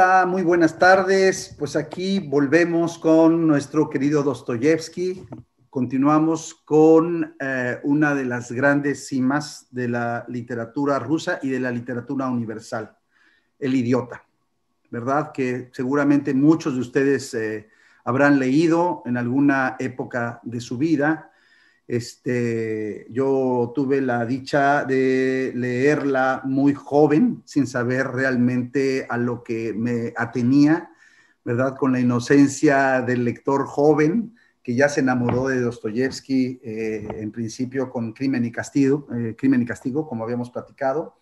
Hola, muy buenas tardes. Pues aquí volvemos con nuestro querido Dostoyevsky. Continuamos con eh, una de las grandes cimas de la literatura rusa y de la literatura universal, El idiota, ¿verdad? Que seguramente muchos de ustedes eh, habrán leído en alguna época de su vida este, yo tuve la dicha de leerla muy joven, sin saber realmente a lo que me atenía, ¿verdad? Con la inocencia del lector joven que ya se enamoró de Dostoyevsky eh, en principio con Crimen y Castigo, eh, Crimen y Castigo, como habíamos platicado,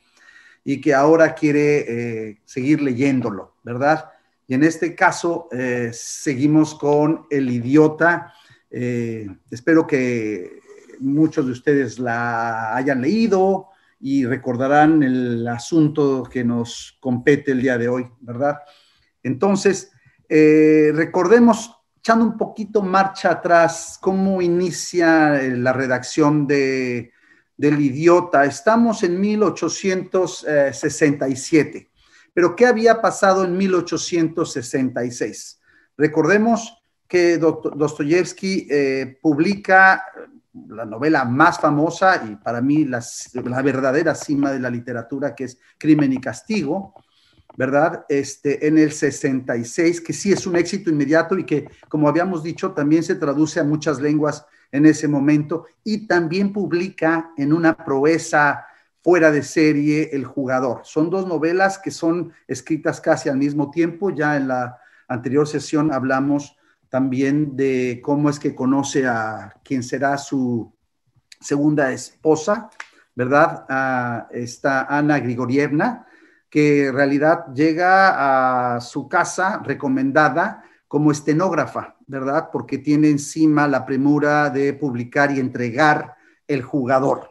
y que ahora quiere eh, seguir leyéndolo, ¿verdad? Y en este caso seguimos con El idiota eh, espero que muchos de ustedes la hayan leído y recordarán el asunto que nos compete el día de hoy, ¿verdad? Entonces, eh, recordemos, echando un poquito marcha atrás, cómo inicia eh, la redacción del idiota. Estamos en 1867, pero ¿qué había pasado en 1866? Recordemos que Dostoyevsky eh, publica la novela más famosa y para mí la, la, verdadera cima de la literatura, que es Crimen y Castigo, ¿verdad? Este, en el 66, que sí es un éxito inmediato y que, como habíamos dicho, también se traduce a muchas lenguas en ese momento y también publica en una proeza fuera de serie El jugador. Son dos novelas que son escritas casi al mismo tiempo, ya en la anterior sesión hablamos también de cómo es que conoce a quien será su segunda esposa, ¿verdad? A esta Ana Grigorievna, que en realidad llega a su casa recomendada como estenógrafa, ¿verdad? Porque tiene encima la premura de publicar y entregar El jugador,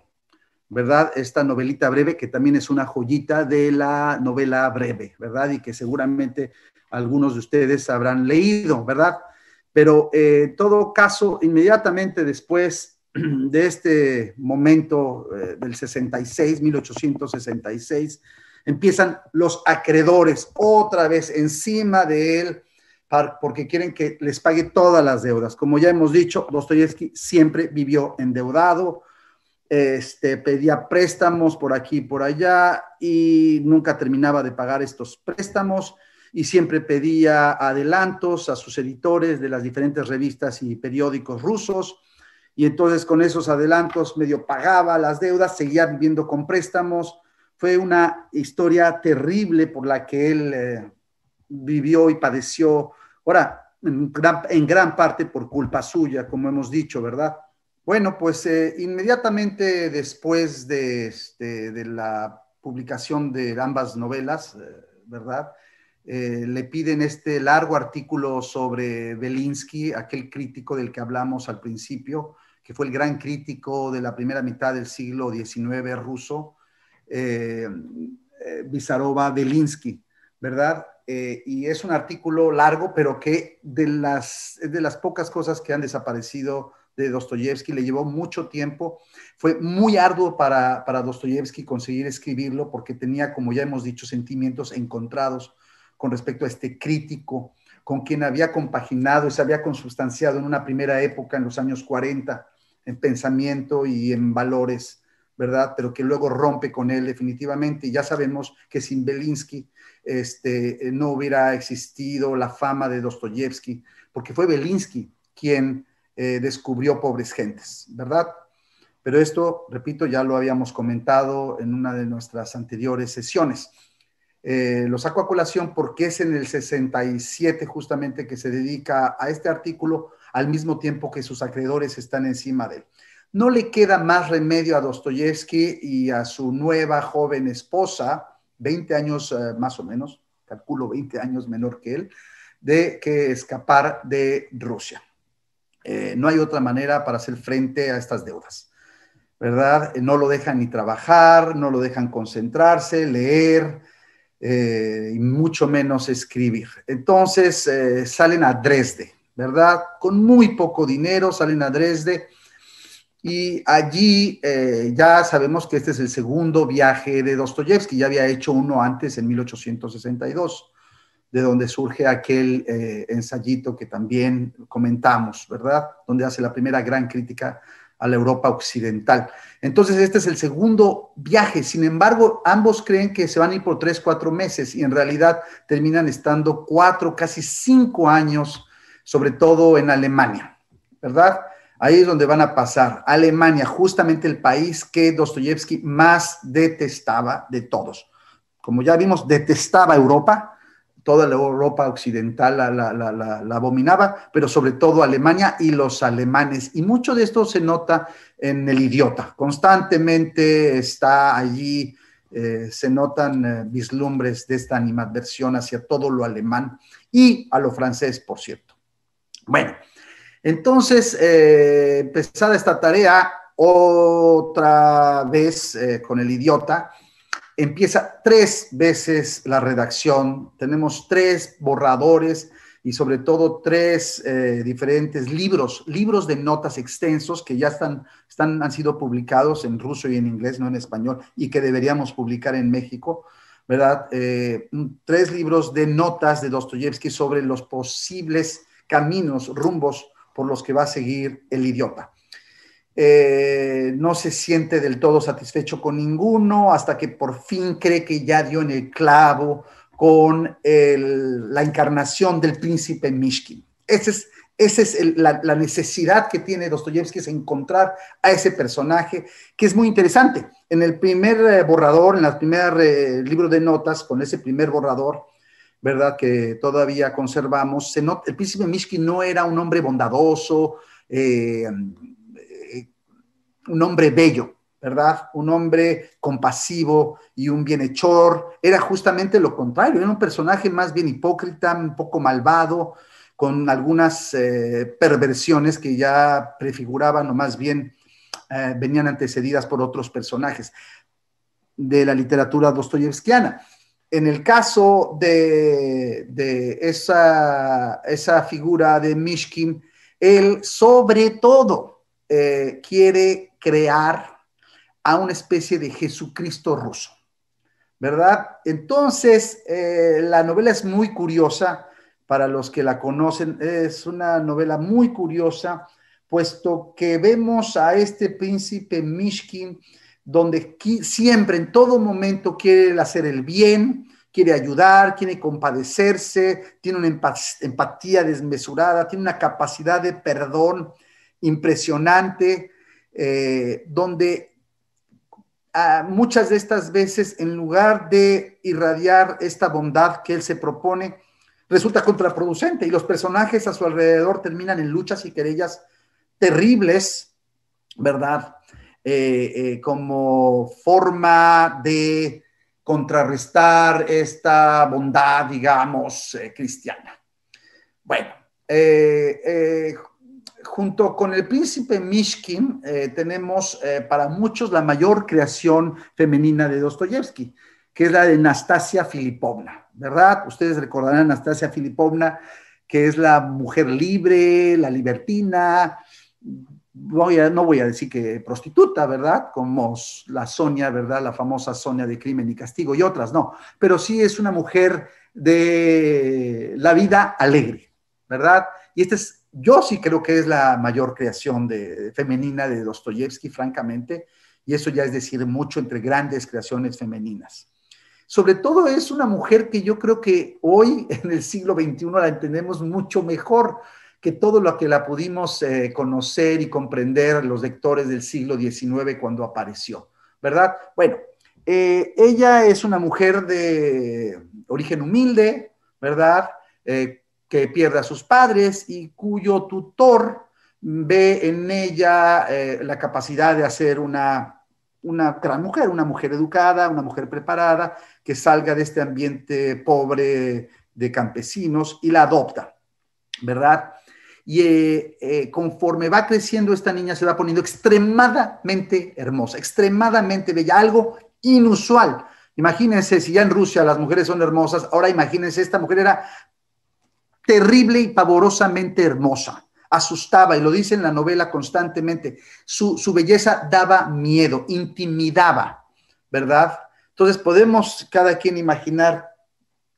¿verdad? Esta novelita breve que también es una joyita de la novela breve, ¿verdad? Y que seguramente algunos de ustedes habrán leído, ¿verdad? Pero eh, en todo caso, inmediatamente después de este momento eh, del 66, 1866, empiezan los acreedores otra vez encima de él porque quieren que les pague todas las deudas. Como ya hemos dicho, Dostoyevsky siempre vivió endeudado, este, pedía préstamos por aquí y por allá y nunca terminaba de pagar estos préstamos y siempre pedía adelantos a sus editores de las diferentes revistas y periódicos rusos. Y entonces con esos adelantos medio pagaba las deudas, seguía viviendo con préstamos. Fue una historia terrible por la que él eh, vivió y padeció. Ahora, en gran, en gran, parte por culpa suya, como hemos dicho, ¿verdad? Bueno, pues eh, inmediatamente después este, de, la publicación de ambas novelas, eh, ¿verdad? Eh, le piden este largo artículo sobre Belinsky, aquel crítico del que hablamos al principio, que fue el gran crítico de la primera mitad del siglo XIX ruso, eh, eh, Bizarova Belinsky, ¿verdad? Eh, y es un artículo largo, pero que de las, de las pocas cosas que han desaparecido de Dostoyevsky, le llevó mucho tiempo, fue muy arduo para, para Dostoyevsky conseguir escribirlo porque tenía, como ya hemos dicho, sentimientos encontrados con respecto a este crítico, con quien había compaginado y se había consustanciado en una primera época, en los años 40, en pensamiento y en valores, ¿verdad? Pero que luego rompe con él definitivamente. Y ya sabemos que sin Belinsky este, eh, no hubiera existido la fama de Dostoyevsky, porque fue Belinsky quien eh, descubrió Pobres Gentes, ¿verdad? Pero esto, repito, ya lo habíamos comentado en una de nuestras anteriores sesiones. Los eh, lo saco a colación porque es en el 67 justamente que se dedica a este artículo al mismo tiempo que sus acreedores están encima de él. No le queda más remedio a Dostoyevsky y a su nueva joven esposa, 20 años eh, más o menos, calculo 20 años menor que él, de que escapar de Rusia. Eh, no hay otra manera para hacer frente a estas deudas, ¿verdad? No lo dejan ni trabajar, no lo dejan concentrarse, leer, eh, y mucho menos escribir. Entonces eh, salen a Dresde, ¿verdad? Con muy poco dinero salen a Dresde y allí eh, ya sabemos que este es el segundo viaje de Dostoyevsky, ya había hecho uno antes en 1862 de donde surge aquel ensayito que también comentamos, ¿verdad? Donde hace la primera gran crítica a la Europa occidental. Entonces, este es el segundo viaje. Sin embargo, ambos creen que se van a ir por tres, cuatro meses y en realidad terminan estando cuatro, casi cinco años, sobre todo en Alemania, ¿verdad? Ahí es donde van a pasar. Alemania, justamente el país que Dostoyevsky más detestaba de todos. Como ya vimos, detestaba Europa, toda la Europa occidental la, abominaba, pero sobre todo Alemania y los alemanes. Y mucho de esto se nota en el idiota. Constantemente está allí, eh, se notan eh, vislumbres de esta animadversión hacia todo lo alemán y a lo francés, por cierto. Bueno, entonces, eh, empezada esta tarea, otra vez con el idiota, empieza tres veces la redacción. Tenemos tres borradores y sobre todo tres eh, diferentes libros, libros de notas extensos que ya están, están, han sido publicados en ruso y en inglés, no en español, y que deberíamos publicar en México, ¿verdad? Eh, tres libros de notas de Dostoyevsky sobre los posibles caminos, rumbos por los que va a seguir el idiota. Eh, no se siente del todo satisfecho con ninguno hasta que por fin cree que ya dio en el clavo con la encarnación del príncipe Mishkin. Esa es, la, necesidad que tiene Dostoyevsky, es encontrar a ese personaje, que es muy interesante. En el primer eh, borrador, en el primer eh, libro de notas, con ese primer borrador, ¿verdad? Que todavía conservamos, el príncipe Mishkin no era un hombre bondadoso, un hombre bello, ¿verdad? Un hombre compasivo y un bienhechor. Era justamente lo contrario, era un personaje más bien hipócrita, un poco malvado, con algunas eh, perversiones que ya prefiguraban o más bien eh, venían antecedidas por otros personajes de la literatura dostoyevskiana. En el caso de, esa, figura de Mishkin, él sobre todo eh, quiere crear a una especie de Jesucristo ruso, ¿verdad? Entonces, eh, la novela es muy curiosa, para los que la conocen, es una novela muy curiosa, puesto que vemos a este príncipe Mishkin, donde siempre, en todo momento, quiere hacer el bien, quiere ayudar, quiere compadecerse, tiene una empatía desmesurada, tiene una capacidad de perdón impresionante, eh, donde ah, muchas de estas veces, en lugar de irradiar esta bondad que él se propone, resulta contraproducente y los personajes a su alrededor terminan en luchas y querellas terribles, ¿verdad? Eh, eh, como forma de contrarrestar esta bondad, digamos, cristiana. Bueno, junto con el príncipe Mishkin, eh, tenemos eh, para muchos la mayor creación femenina de Dostoyevsky, que es la de Nastasia Filipovna, ¿verdad? Ustedes recordarán a Nastasia Filipovna, que es la mujer libre, la libertina, voy no voy a decir que prostituta, ¿verdad? Como la Sonia, ¿verdad? La famosa Sonia de Crimen y Castigo y otras, no, pero sí es una mujer de la vida alegre, ¿verdad? Y este es yo sí creo que es la mayor creación de, femenina de Dostoyevsky, francamente, y eso ya es decir mucho entre grandes creaciones femeninas. Sobre todo es una mujer que yo creo que hoy, en el siglo XXI, la entendemos mucho mejor que todo lo que la pudimos eh, conocer y comprender los lectores del siglo XIX cuando apareció, ¿verdad? Bueno, eh, ella es una mujer de origen humilde, ¿verdad? Eh, que pierde a sus padres y cuyo tutor ve en ella eh, la capacidad de hacer una, una gran mujer, una mujer educada, una mujer preparada, que salga de este ambiente pobre de campesinos y la adopta, ¿verdad? Y eh, eh, conforme va creciendo esta niña se va poniendo extremadamente hermosa, extremadamente bella, algo inusual. Imagínense, si ya en Rusia las mujeres son hermosas, ahora imagínense, esta mujer era terrible y pavorosamente hermosa. Asustaba, y lo dice en la novela constantemente, su, belleza daba miedo, intimidaba, ¿verdad? Entonces podemos cada quien imaginar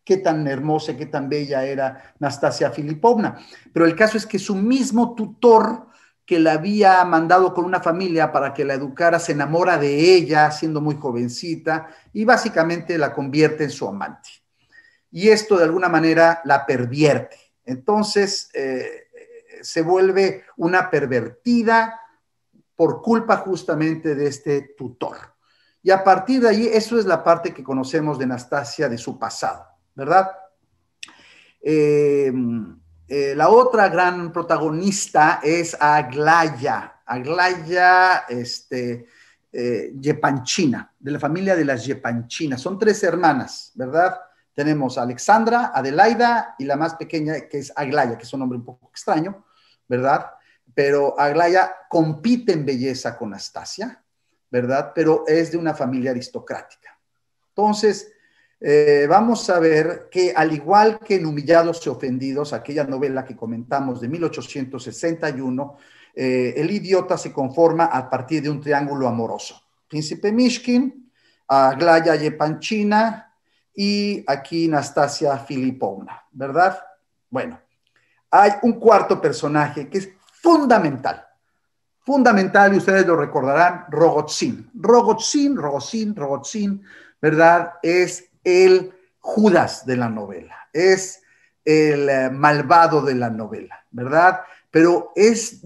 qué tan hermosa, qué tan bella era Nastasia Filipovna. Pero el caso es que su mismo tutor que la había mandado con una familia para que la educara, se enamora de ella siendo muy jovencita y básicamente la convierte en su amante y esto de alguna manera la pervierte. Entonces eh, se vuelve una pervertida por culpa justamente de este tutor. Y a partir de ahí, eso es la parte que conocemos de Anastasia, de su pasado, ¿verdad? Eh, eh, la otra gran protagonista es Aglaya, Aglaya este, Yepanchina, de la familia de las Yepanchinas. Son tres hermanas, ¿verdad? Tenemos a Alexandra, Adelaida y la más pequeña, que es Aglaya, que es un nombre un poco extraño, ¿verdad? Pero Aglaya compite en belleza con Anastasia, ¿verdad? Pero es de una familia aristocrática. Entonces, eh, vamos a ver que al igual que en Humillados y Ofendidos, aquella novela que comentamos de 1861, eh, el idiota se conforma a partir de un triángulo amoroso. Príncipe Mishkin, Aglaya Yepanchina y aquí Nastasia Filipona, ¿verdad? Bueno, hay un cuarto personaje que es fundamental, fundamental, y ustedes lo recordarán, Rogozin. Rogozin, Rogozin, Rogozin, ¿verdad? Es el Judas de la novela, es el eh, malvado de la novela, ¿verdad? Pero es,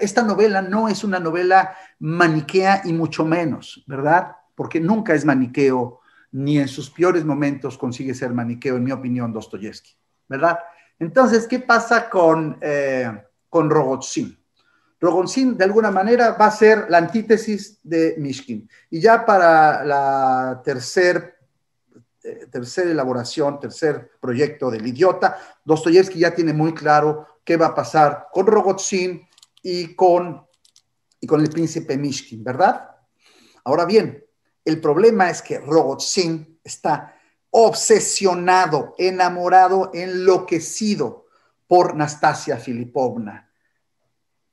esta novela no es una novela maniquea y mucho menos, ¿verdad? Porque nunca es maniqueo ni en sus peores momentos consigue ser maniqueo, en mi opinión, Dostoyevsky, ¿verdad? Entonces, ¿qué pasa con, eh, con Rogozin? Rogozin, de alguna manera, va a ser la antítesis de Mishkin. Y ya para la tercera eh, tercer elaboración, tercer proyecto del idiota, Dostoyevsky ya tiene muy claro qué va a pasar con Rogozin y con, y con el príncipe Mishkin, ¿verdad? Ahora bien, el problema es que Rogozin está obsesionado, enamorado, enloquecido por Nastasia Filipovna.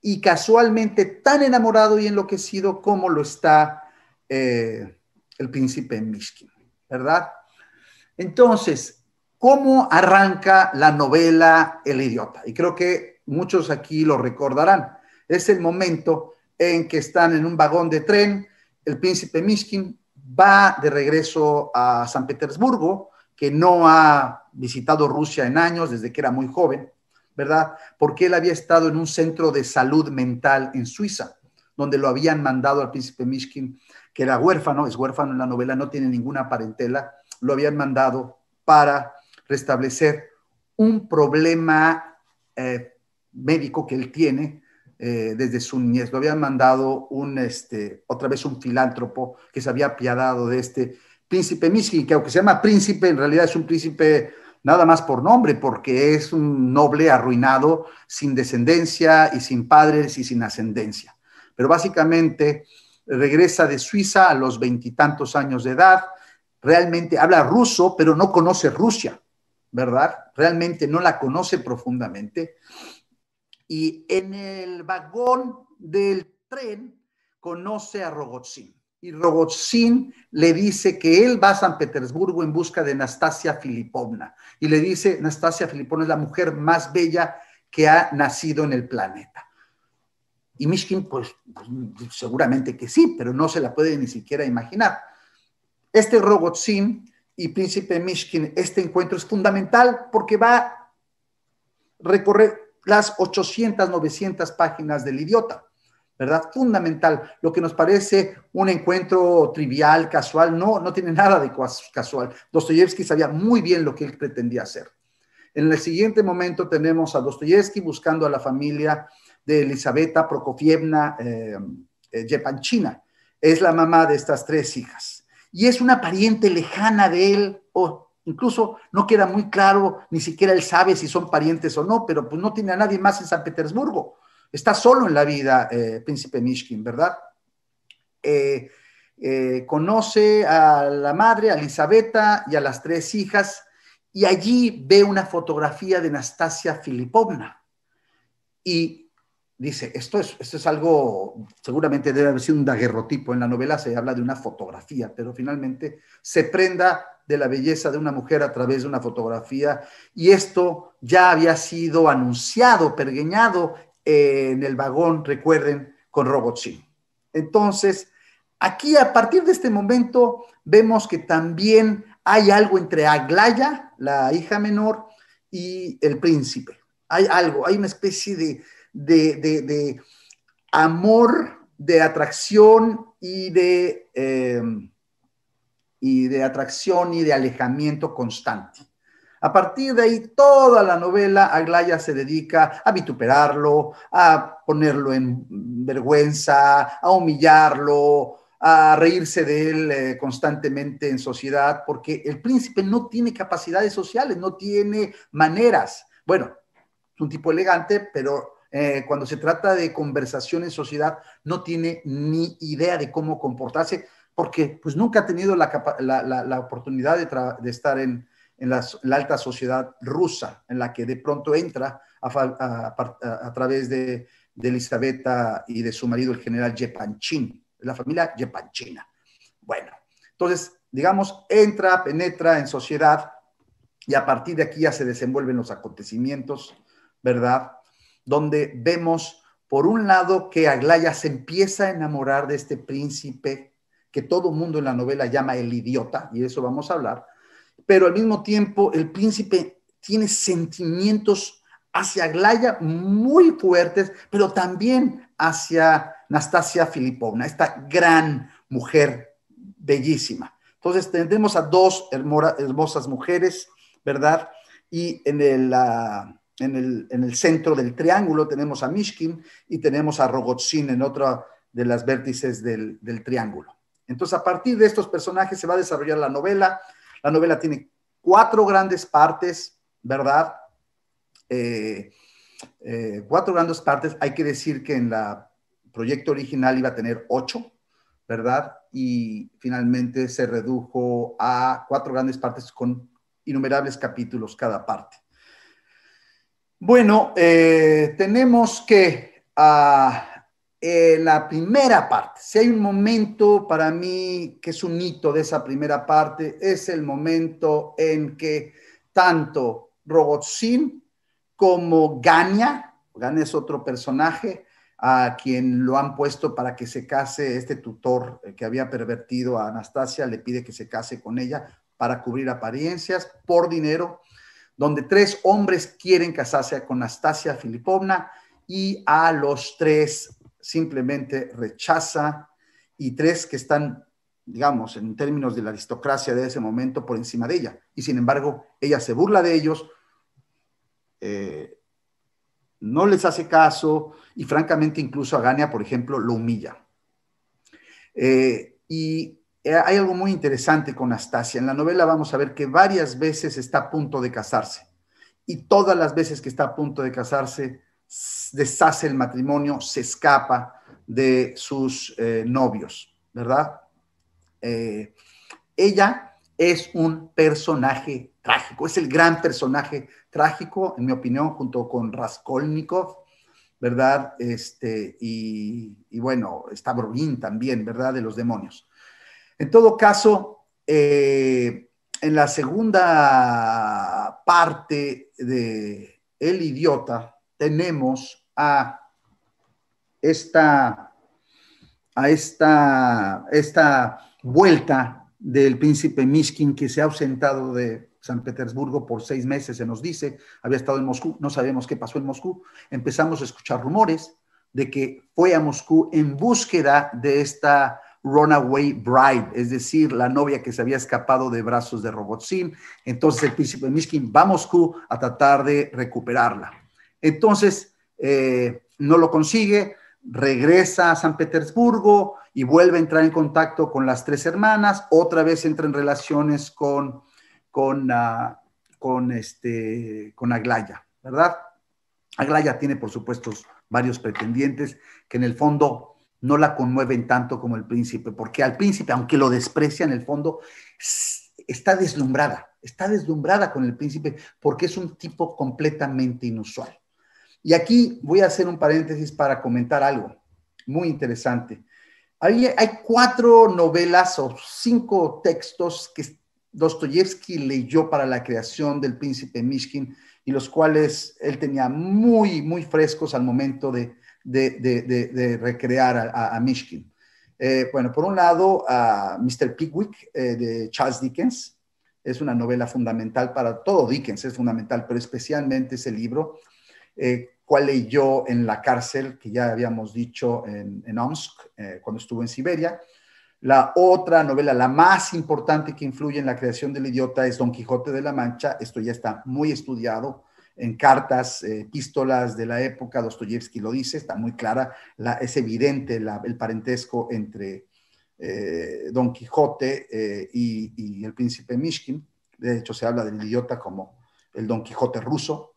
Y casualmente tan enamorado y enloquecido como lo está eh, el príncipe Mishkin, ¿verdad? Entonces, ¿cómo arranca la novela El idiota? Y creo que muchos aquí lo recordarán. Es el momento en que están en un vagón de tren, el príncipe Mishkin va de regreso a San Petersburgo, que no ha visitado Rusia en años desde que era muy joven, ¿verdad? Porque él había estado en un centro de salud mental en Suiza, donde lo habían mandado al príncipe Mishkin, que era huérfano, es huérfano en la novela, no tiene ninguna parentela, lo habían mandado para restablecer un problema eh, médico que él tiene eh, desde su niñez. Lo habían mandado un, este, otra vez un filántropo que se había apiadado de este príncipe Mishkin, que aunque se llama príncipe, en realidad es un príncipe nada más por nombre, porque es un noble arruinado, sin descendencia y sin padres y sin ascendencia. Pero básicamente regresa de Suiza a los veintitantos años de edad, realmente habla ruso, pero no conoce Rusia, ¿verdad? Realmente no la conoce profundamente y en el vagón del tren conoce a Rogozin. Y Rogozin le dice que él va a San Petersburgo en busca de Nastasia Filipovna. Y le dice, Nastasia Filipovna es la mujer más bella que ha nacido en el planeta. Y Mishkin, pues, pues seguramente que sí, pero no se la puede ni siquiera imaginar. Este Rogozin y Príncipe Mishkin, este encuentro es fundamental porque va a recorrer las 800, 900 páginas del idiota, ¿verdad? Fundamental, lo que nos parece un encuentro trivial, casual, no, no tiene nada de casual. Dostoyevsky sabía muy bien lo que él pretendía hacer. En el siguiente momento tenemos a Dostoyevsky buscando a la familia de Elisabetta Prokofievna eh, eh, Yepanchina. Es la mamá de estas tres hijas. Y es una pariente lejana de él, o Incluso no queda muy claro, ni siquiera él sabe si son parientes o no, pero pues no tiene a nadie más en San Petersburgo. Está solo en la vida, eh, príncipe Mishkin, ¿verdad? Eh, eh, conoce a la madre, a Elizabeta y a las tres hijas, y allí ve una fotografía de Nastasia Filipovna. Y dice, esto es, esto es algo, seguramente debe haber sido un daguerrotipo, en la novela se habla de una fotografía, pero finalmente se prenda de la belleza de una mujer a través de una fotografía, y esto ya había sido anunciado, pergueñado en el vagón, recuerden, con Robotchin. Entonces, aquí a partir de este momento vemos que también hay algo entre Aglaya, la hija menor, y el príncipe. Hay algo, hay una especie de, de, de, de amor, de atracción y de, em, y de atracción y de alejamiento constante. A partir de ahí, toda la novela, Aglaya se dedica a vituperarlo, a ponerlo en vergüenza, a humillarlo, a reírse de él eh, constantemente en sociedad, porque el príncipe no tiene capacidades sociales, no tiene maneras. Bueno, es un tipo elegante, pero eh, cuando se trata de conversación en sociedad, no tiene ni idea de cómo comportarse, porque pues nunca ha tenido la, oportunidad de, estar en, la, alta sociedad rusa, en la que de pronto entra a, través de, de, Elizabeth y de su marido, el general Yepanchin, la familia Yepanchina. Bueno, entonces, digamos, entra, penetra en sociedad y a partir de aquí ya se desenvuelven los acontecimientos, ¿verdad? donde vemos, por un lado, que Aglaya se empieza a enamorar de este príncipe que todo mundo en la novela llama el idiota, y de eso vamos a hablar, pero al mismo tiempo el príncipe tiene sentimientos hacia Aglaya muy fuertes, pero también hacia Nastasia Filipovna, esta gran mujer bellísima. Entonces tendremos a dos hermosas mujeres, ¿verdad? Y en el, en el, centro del triángulo tenemos a Mishkin y tenemos a Rogozin en otra de las vértices del, triángulo. Entonces, a partir de estos personajes se va a desarrollar la novela. La novela tiene cuatro grandes partes, ¿verdad? Eh, eh, cuatro grandes partes. Hay que decir que en el proyecto original iba a tener ocho, ¿verdad? Y finalmente se redujo a cuatro grandes partes con innumerables capítulos cada parte. Bueno, eh, tenemos que ah, eh, la primera parte, si hay un momento para mí que es un hito de esa primera parte, es el momento en que tanto Rogozin como Gania, Gania es otro personaje a quien lo han puesto para que se case, este tutor eh, que había pervertido a Anastasia le pide que se case con ella para cubrir apariencias por dinero donde tres hombres quieren casarse con Anastasia Filipovna y a los tres simplemente rechaza y tres que están, digamos, en términos de la aristocracia de ese momento por encima de ella. Y sin embargo, ella se burla de ellos, eh, no les hace caso y francamente incluso a Gania, por ejemplo, lo humilla. Eh, y eh, hay algo muy interesante con Astasia. En la novela vamos a ver que varias veces está a punto de casarse y todas las veces que está a punto de casarse deshace el matrimonio, se escapa de sus eh, novios, ¿verdad? Eh, ella es un personaje trágico, es el gran personaje trágico, en mi opinión, junto con Raskolnikov, ¿verdad? Este, y, bueno, está Brogin también, ¿verdad? De los demonios. En todo caso, eh, en la segunda parte de El idiota tenemos a esta, a esta, esta vuelta del príncipe Mishkin que se ha ausentado de San Petersburgo por seis meses, se nos dice, había estado en Moscú, no sabemos qué pasó en Moscú, empezamos a escuchar rumores de que fue a Moscú en búsqueda de esta Runaway Bride, es decir, la novia que se había escapado de brazos de Robotzin. Entonces el príncipe Mishkin va a Moscú a tratar de recuperarla. Entonces eh, no lo consigue, regresa a San Petersburgo y vuelve a entrar en contacto con las tres hermanas, otra vez entra en relaciones con, con, ah, con, este, con Aglaya, ¿verdad? Aglaya tiene, por supuesto, varios pretendientes que en el fondo no la conmueven tanto como el príncipe, porque al príncipe, aunque lo desprecia en el fondo, está deslumbrada, está deslumbrada con el príncipe porque es un tipo completamente inusual. Y aquí voy a hacer un paréntesis para comentar algo muy interesante. Hay, hay cuatro novelas o cinco textos que Dostoyevsky leyó para la creación del príncipe Mishkin y los cuales él tenía muy, muy frescos al momento de, de, recrear a, a Mishkin. Eh, bueno, por un lado, a Mr. Pickwick eh, de Charles Dickens. Es una novela fundamental para todo Dickens, es fundamental, pero especialmente ese libro. ¿Cuál eh, cual leyó en la cárcel, que ya habíamos dicho en Omsk, cuando estuvo en Siberia. La otra novela, la más importante que influye en la creación del idiota, es Don Quijote de la Mancha. Esto ya está muy estudiado en cartas, eh, epístolas de la época, Dostoyevsky lo dice, está muy clara, es evidente el parentesco entre eh, Don Quijote eh, y, el príncipe Mishkin. De hecho, se habla del idiota como el Don Quijote ruso.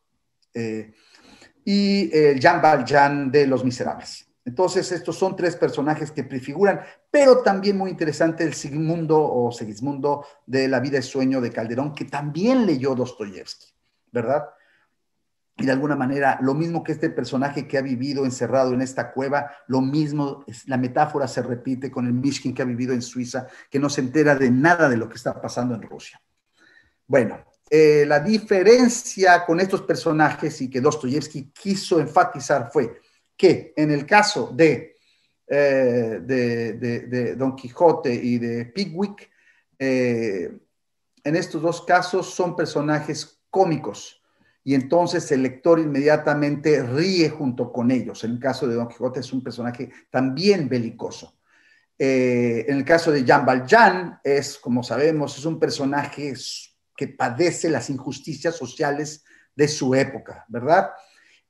y el Jean Valjean de Los Miserables. Entonces, estos son tres personajes que prefiguran, pero también muy interesante el Sigmundo o Sigismundo de La vida y sueño de Calderón, que también leyó Dostoyevsky, ¿verdad? y de alguna manera, lo mismo que este personaje que ha vivido encerrado en esta cueva, lo mismo, la metáfora se repite con el Mishkin que ha vivido en Suiza, que no se entera de nada de lo que está pasando en Rusia. Bueno, eh, la diferencia con estos personajes y que Dostoyevsky quiso enfatizar fue que en el caso de, eh, de, Don Quijote y de Pickwick eh, en estos dos casos son personajes cómicos y entonces el lector inmediatamente ríe junto con ellos. En el caso de Don Quijote es un personaje también belicoso. Eh, en el caso de Jean Valjean es, como sabemos, es un personaje que padece las injusticias sociales de su época, ¿verdad?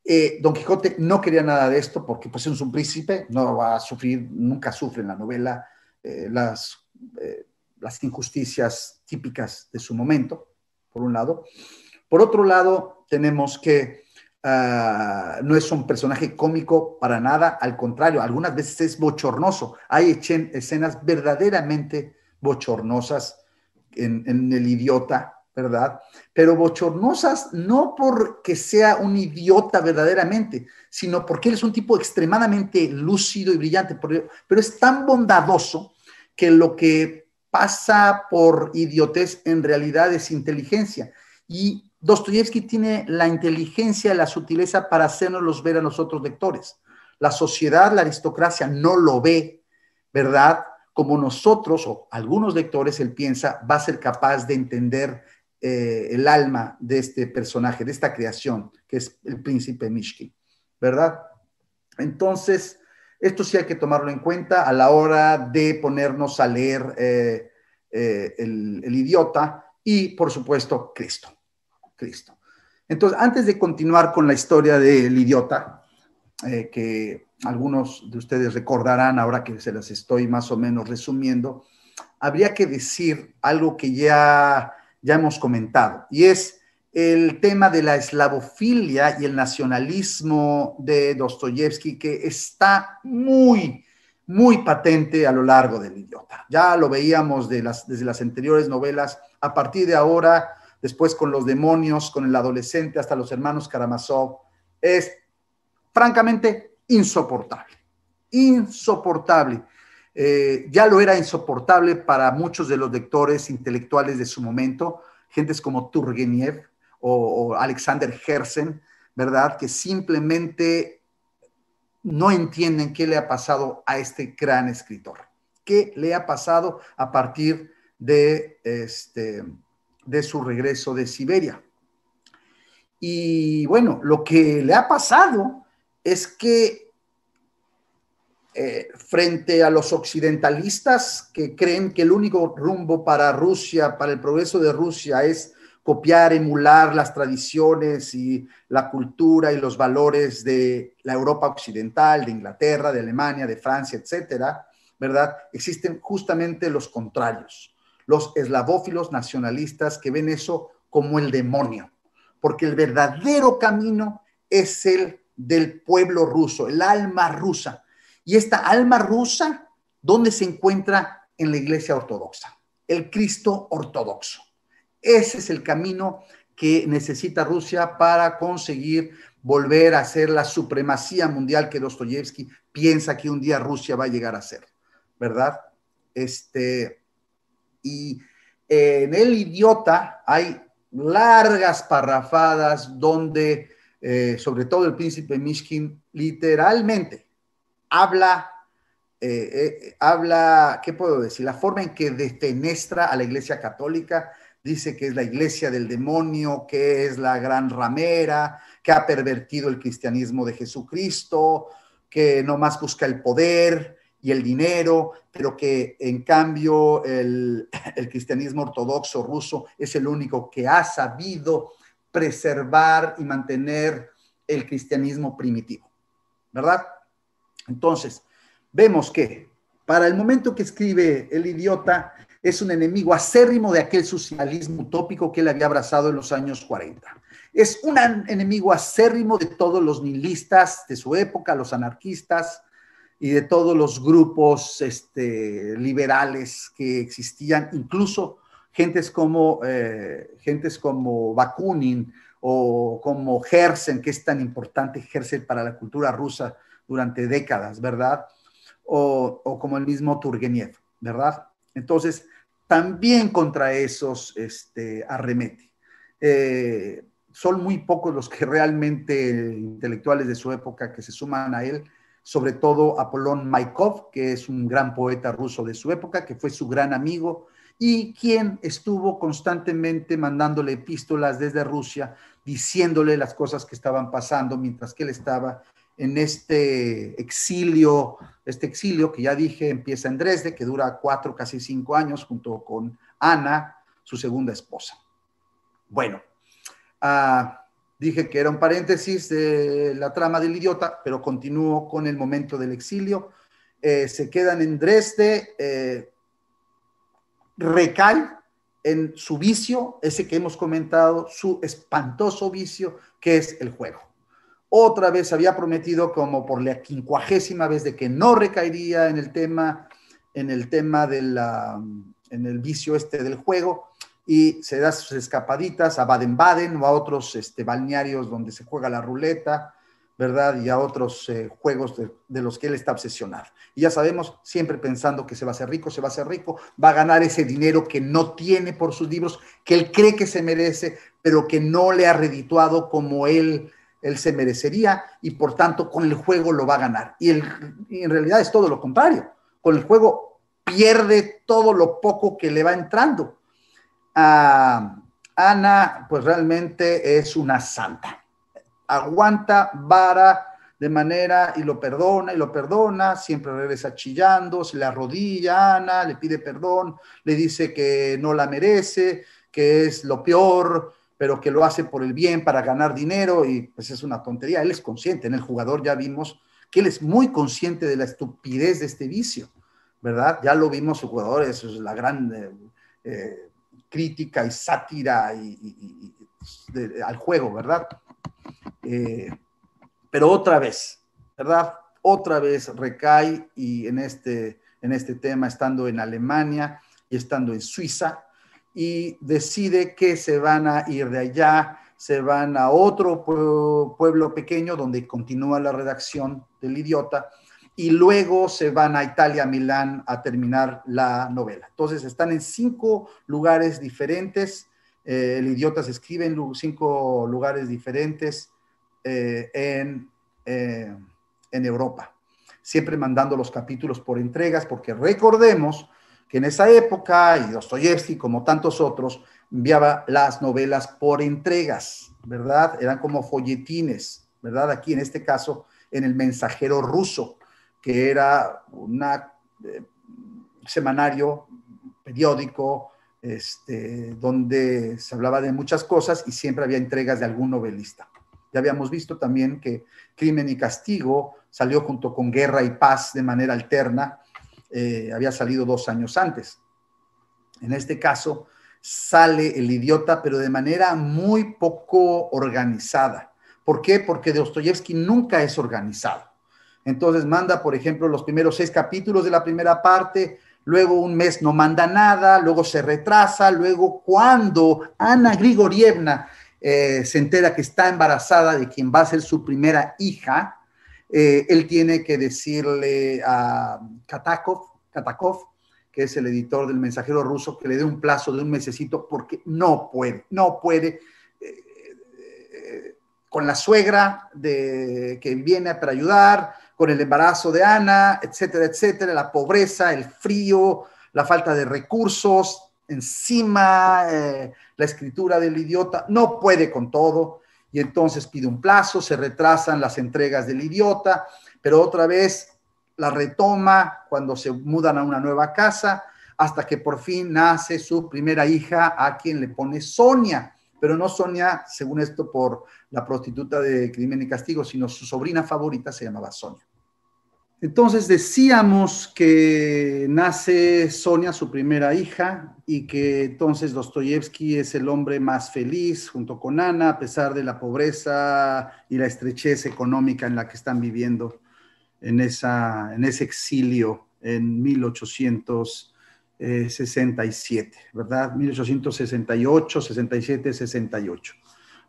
Eh, Don Quijote no quería nada de esto porque pues es un príncipe, no va a sufrir, nunca sufre en la novela eh, las, las injusticias típicas de su momento, por un lado. Por otro lado, tenemos que, ah, no es un personaje cómico para nada, al contrario, algunas veces es bochornoso. Hay escenas verdaderamente bochornosas en, el idiota, ¿verdad? Pero bochornosas no porque sea un idiota verdaderamente, sino porque él es un tipo extremadamente lúcido y brillante, pero es tan bondadoso que lo que pasa por idiotez en realidad es inteligencia. Y Dostoyevsky tiene la inteligencia, la sutileza para hacernos ver a nosotros lectores. La sociedad, la aristocracia no lo ve, ¿verdad? Como nosotros o algunos lectores, él piensa, va a ser capaz de entender eh, el alma de este personaje, de esta creación, que es el príncipe Mishkin, ¿verdad? Entonces, esto sí hay que tomarlo en cuenta a la hora de ponernos a leer eh, eh, el idiota y, por supuesto, Cristo. Cristo. Entonces, antes de continuar con la historia del idiota, eh, que algunos de ustedes recordarán ahora que se las estoy más o menos resumiendo, habría que decir algo que ya, ya hemos comentado, y es el tema de la eslavofilia y el nacionalismo de Dostoyevsky, que está muy, muy patente a lo largo del idiota. Ya lo veíamos de las, desde las anteriores novelas, a partir de ahora después con los demonios, con el adolescente, hasta los hermanos Karamazov, es francamente insoportable, insoportable. Eh, ya lo era insoportable para muchos de los lectores intelectuales de su momento, gentes como Turgeniev o, o Alexander Herzen, ¿verdad? Que simplemente no entienden qué le ha pasado a este gran escritor, qué le ha pasado a partir de este, de su regreso de Siberia. Y bueno, lo que le ha pasado es que eh, frente a los occidentalistas que creen que el único rumbo para Rusia, para el progreso de Rusia es copiar, emular las tradiciones y la cultura y los valores de la Europa occidental, de Inglaterra, de Alemania, de Francia, etcétera, ¿verdad? Existen justamente los contrarios los eslavófilos nacionalistas que ven eso como el demonio, porque el verdadero camino es el del pueblo ruso, el alma rusa. Y esta alma rusa, ¿dónde se encuentra? En la iglesia ortodoxa, el Cristo ortodoxo. Ese es el camino que necesita Rusia para conseguir volver a ser la supremacía mundial que Dostoyevsky piensa que un día Rusia va a llegar a ser, ¿verdad? Este, y en El Idiota hay largas parrafadas donde, eh, sobre todo el príncipe Mishkin, literalmente habla, eh, eh, habla, ¿qué puedo decir? La forma en que defenestra a la iglesia católica, dice que es la iglesia del demonio, que es la gran ramera, que ha pervertido el cristianismo de Jesucristo, que no más busca el poder, y el dinero, pero que en cambio el, cristianismo ortodoxo ruso es el único que ha sabido preservar y mantener el cristianismo primitivo, ¿verdad? Entonces, vemos que para el momento que escribe el idiota, es un enemigo acérrimo de aquel socialismo utópico que él había abrazado en los años 40. Es un enemigo acérrimo de todos los nihilistas de su época, los anarquistas, y de todos los grupos este, liberales que existían, incluso gentes como, eh, como Bakunin o como Herzen, que es tan importante Herzen para la cultura rusa durante décadas, ¿verdad? O, como el mismo Turgenev, ¿verdad? Entonces, también contra esos este, arremete. Eh, son muy pocos los que realmente eh, intelectuales de su época que se suman a él, sobre todo Apolón Maikov, que es un gran poeta ruso de su época, que fue su gran amigo y quien estuvo constantemente mandándole epístolas desde Rusia, diciéndole las cosas que estaban pasando mientras que él estaba en este exilio, este exilio que ya dije empieza en Dresde, que dura cuatro, casi cinco años, junto con Ana, su segunda esposa. Bueno, ah, Dije que era un paréntesis de la trama del idiota, pero continúo con el momento del exilio. Eh, se quedan en Dresde, eh, recae en su vicio, ese que hemos comentado, su espantoso vicio, que es el juego. Otra vez había prometido como por la quincuagésima vez de que no recaería en el tema, en el tema en el vicio este del juego, y se da sus escapaditas a Baden-Baden o a otros este, balnearios donde se juega la ruleta, ¿verdad? Y a otros eh, juegos de, los que él está obsesionado. Y ya sabemos, siempre pensando que se va a hacer rico, se va a hacer rico, va a ganar ese dinero que no tiene por sus libros, que él cree que se merece, pero que no le ha redituado como él, él se merecería y por tanto con el juego lo va a ganar. y en realidad es todo lo contrario. Con el juego pierde todo lo poco que le va entrando Ah, Ana, pues realmente es una santa. Aguanta vara de manera y lo perdona y lo perdona, siempre regresa chillando, se le arrodilla a Ana, le pide perdón, le dice que no la merece, que es lo peor, pero que lo hace por el bien para ganar dinero y pues es una tontería, él es consciente, en el jugador ya vimos que él es muy consciente de la estupidez de este vicio, ¿verdad? Ya lo vimos, su jugador es la gran eh, eh, crítica y sátira y, al juego, ¿verdad? Eh, pero otra vez, ¿verdad? Otra vez recae y este, en este tema, estando en Alemania y estando en Suiza, y decide que se van a ir de allá, se van a otro pueblo pequeño donde continúa la redacción del idiota y luego se van a Italia, a Milán, a terminar la novela. Entonces están en cinco lugares diferentes. Eh, el idiota se escribe en cinco lugares diferentes eh, en, eh, en Europa, siempre mandando los capítulos por entregas, porque recordemos que en esa época, y Dostoyevsky, como tantos otros, enviaba las novelas por entregas, ¿verdad? Eran como folletines, ¿verdad? Aquí en este caso, en el mensajero ruso que era un eh, semanario, periódico, este, donde se hablaba de muchas cosas y siempre había entregas de algún novelista. Ya habíamos visto también que Crimen y Castigo salió junto con Guerra y Paz de manera alterna, eh, había salido dos años antes. En este caso, sale el idiota, pero de manera muy poco organizada. ¿Por qué? Porque Dostoyevsky nunca es organizado. Entonces manda, por ejemplo, los primeros seis capítulos de la primera parte, luego un mes no manda nada, luego se retrasa, luego cuando Ana Grigorievna eh, se entera que está embarazada de quien va a ser su primera hija, eh, él tiene que decirle a Katakov, Katakov, que es el editor del mensajero ruso, que le dé un plazo de un mesecito porque no puede, no puede. Eh, con la suegra de, que viene para ayudar, con el embarazo de Ana, etcétera, etcétera, la pobreza, el frío, la falta de recursos, encima eh, la escritura del idiota, no puede con todo y entonces pide un plazo, se retrasan las entregas del idiota, pero otra vez la retoma cuando se mudan a una nueva casa, hasta que por fin nace su primera hija, a quien le pone Sonia, pero no Sonia, según esto, por la prostituta de Crimen y Castigo, sino su sobrina favorita se llamaba Sonia. Entonces decíamos que nace Sonia, su primera hija, y que entonces Dostoyevsky es el hombre más feliz junto con Ana, a pesar de la pobreza y la estrechez económica en la que están viviendo en, en ese exilio en 1867, ¿verdad? 1868, 67, 68.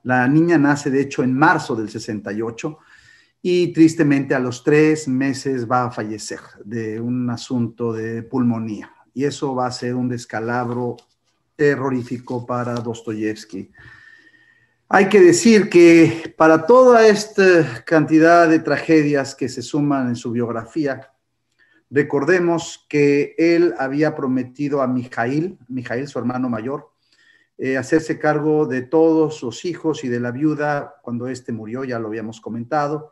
La niña nace, de hecho, en marzo del 68 y tristemente a los tres meses va a fallecer de un asunto de pulmonía. Y eso va a ser un descalabro terrorífico para Dostoyevsky. Hay que decir que para toda esta cantidad de tragedias que se suman en su biografía, recordemos que él había prometido a Mijail, Mijail su hermano mayor, eh, hacerse cargo de todos sus hijos y de la viuda cuando éste murió, ya lo habíamos comentado,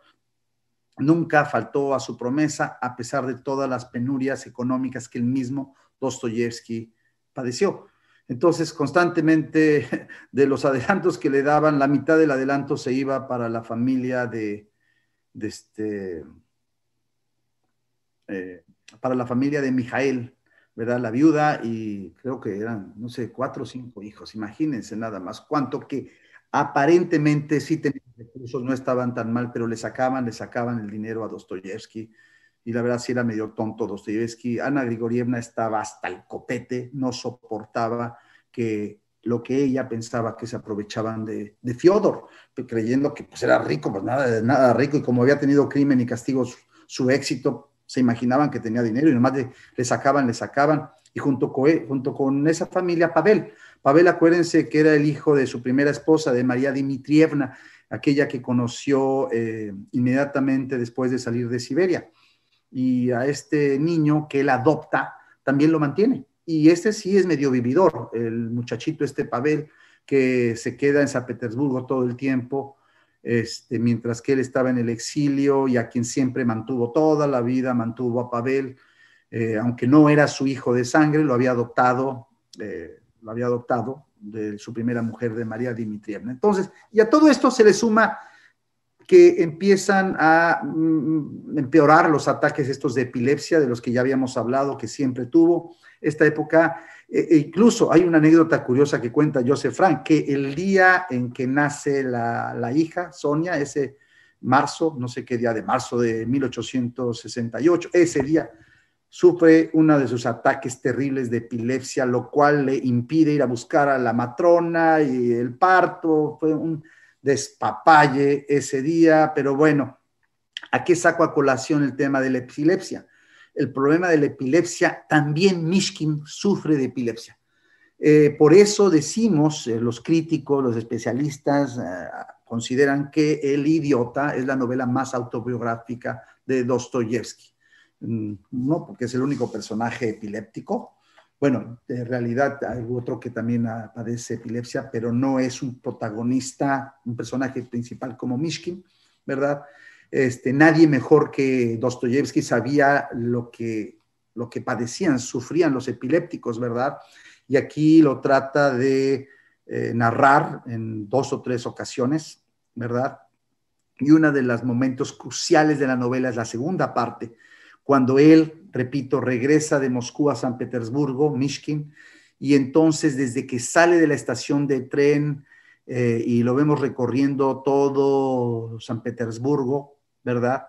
Nunca faltó a su promesa a pesar de todas las penurias económicas que el mismo Dostoyevsky padeció. Entonces, constantemente de los adelantos que le daban, la mitad del adelanto se iba para la familia de, este, eh, para la familia de Mijael, ¿verdad? La viuda y creo que eran, no sé, cuatro o cinco hijos, imagínense nada más, cuánto que aparentemente sí tenía recursos no estaban tan mal, pero le sacaban, le sacaban el dinero a Dostoyevsky. Y la verdad sí era medio tonto Dostoyevsky. Ana Grigorievna estaba hasta el copete, no soportaba que lo que ella pensaba que se aprovechaban de, de Fiodor, creyendo que pues, era rico, pues nada, nada rico, y como había tenido crimen y castigo su, éxito, se imaginaban que tenía dinero y nomás le, sacaban, le sacaban, y junto con, junto con esa familia, Pavel. Pavel, acuérdense que era el hijo de su primera esposa, de María Dimitrievna, aquella que conoció eh, inmediatamente después de salir de Siberia. Y a este niño que él adopta, también lo mantiene. Y este sí es medio vividor, el muchachito este Pavel, que se queda en San Petersburgo todo el tiempo, este, mientras que él estaba en el exilio y a quien siempre mantuvo toda la vida, mantuvo a Pavel, eh, aunque no era su hijo de sangre, lo había adoptado, eh, lo había adoptado de su primera mujer, de María Dimitrievna. Entonces, y a todo esto se le suma que empiezan a mm, empeorar los ataques estos de epilepsia de los que ya habíamos hablado, que siempre tuvo esta época. E, e incluso hay una anécdota curiosa que cuenta Joseph Frank, que el día en que nace la, la hija, Sonia, ese marzo, no sé qué día de marzo de 1868, ese día sufre uno de sus ataques terribles de epilepsia, lo cual le impide ir a buscar a la matrona y el parto. Fue un despapalle ese día, pero bueno, ¿a qué saco a colación el tema de la epilepsia? El problema de la epilepsia, también Mishkin sufre de epilepsia. Eh, por eso decimos, eh, los críticos, los especialistas, eh, consideran que El idiota es la novela más autobiográfica de Dostoyevsky no, porque es el único personaje epiléptico. Bueno, en realidad hay otro que también padece epilepsia, pero no es un protagonista, un personaje principal como Mishkin, ¿verdad? Este, nadie mejor que Dostoyevsky sabía lo que, lo que padecían, sufrían los epilépticos, ¿verdad? Y aquí lo trata de eh, narrar en dos o tres ocasiones, ¿verdad? Y uno de los momentos cruciales de la novela es la segunda parte, cuando él, repito, regresa de Moscú a San Petersburgo, Mishkin, y entonces desde que sale de la estación de tren eh, y lo vemos recorriendo todo San Petersburgo, ¿verdad?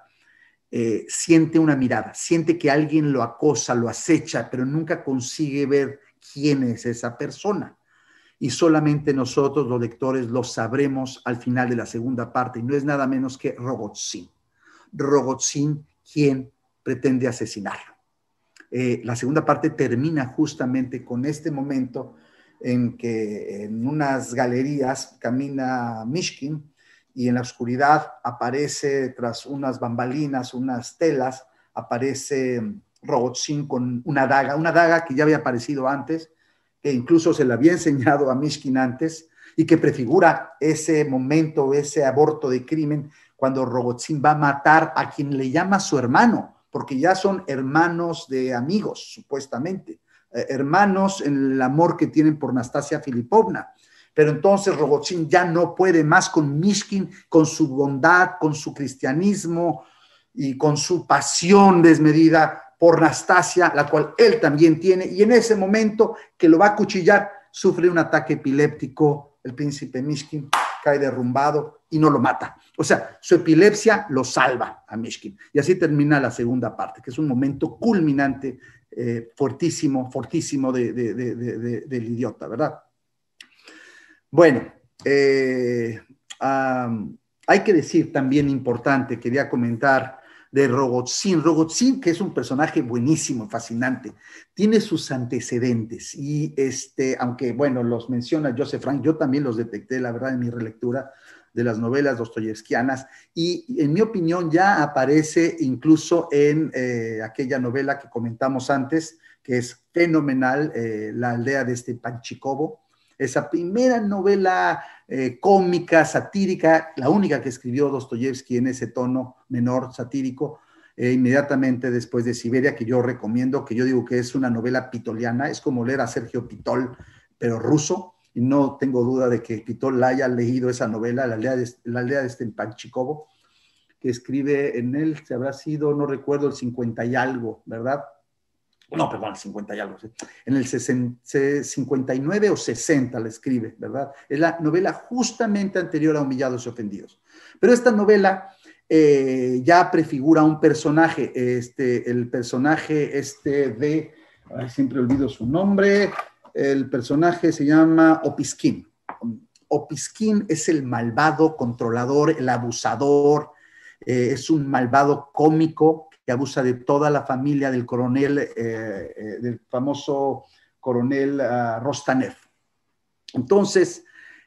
Eh, siente una mirada, siente que alguien lo acosa, lo acecha, pero nunca consigue ver quién es esa persona. Y solamente nosotros, los lectores, lo sabremos al final de la segunda parte. Y no es nada menos que Rogozin. Rogozin, quien pretende asesinarlo. Eh, la segunda parte termina justamente con este momento en que en unas galerías camina Mishkin y en la oscuridad aparece tras unas bambalinas, unas telas, aparece Robotsin con una daga, una daga que ya había aparecido antes, que incluso se la había enseñado a Mishkin antes y que prefigura ese momento, ese aborto de crimen cuando Robotsin va a matar a quien le llama su hermano, porque ya son hermanos de amigos, supuestamente, eh, hermanos en el amor que tienen por Nastasia Filipovna. Pero entonces Robotsin ya no puede más con Mishkin, con su bondad, con su cristianismo y con su pasión desmedida por Nastasia, la cual él también tiene, y en ese momento que lo va a cuchillar, sufre un ataque epiléptico el príncipe Mishkin cae derrumbado y no lo mata. O sea, su epilepsia lo salva a Mishkin. Y así termina la segunda parte, que es un momento culminante, eh, fuertísimo fortísimo, fortísimo del idiota, ¿verdad? Bueno, eh, hay que decir también importante, quería comentar de Rogozin. Rogozin, que es un personaje buenísimo, fascinante, tiene sus antecedentes y, este, aunque, bueno, los menciona Joseph Frank, yo también los detecté, la verdad, en mi relectura de las novelas dostoyevskianas y, en mi opinión, ya aparece incluso en eh, aquella novela que comentamos antes, que es fenomenal, eh, La aldea de este Panchicobo esa primera novela eh, cómica, satírica, la única que escribió Dostoyevsky en ese tono menor satírico, e inmediatamente después de Siberia, que yo recomiendo, que yo digo que es una novela pitoliana, es como leer a Sergio Pitol, pero ruso, y no tengo duda de que Pitol haya leído esa novela, La aldea de, la de que escribe en él, se habrá sido, no recuerdo, el 50 y algo, ¿verdad? no, perdón, 50 y algo, en el 59 o 60 la escribe, ¿verdad? Es la novela justamente anterior a Humillados y Ofendidos. Pero esta novela eh, ya prefigura un personaje, este, el personaje este de, siempre olvido su nombre, el personaje se llama Opisquín. Opisquín es el malvado controlador, el abusador, eh, es un malvado cómico, que abusa de toda la familia del coronel, eh, eh, del famoso coronel ah, Rostanev. Entonces,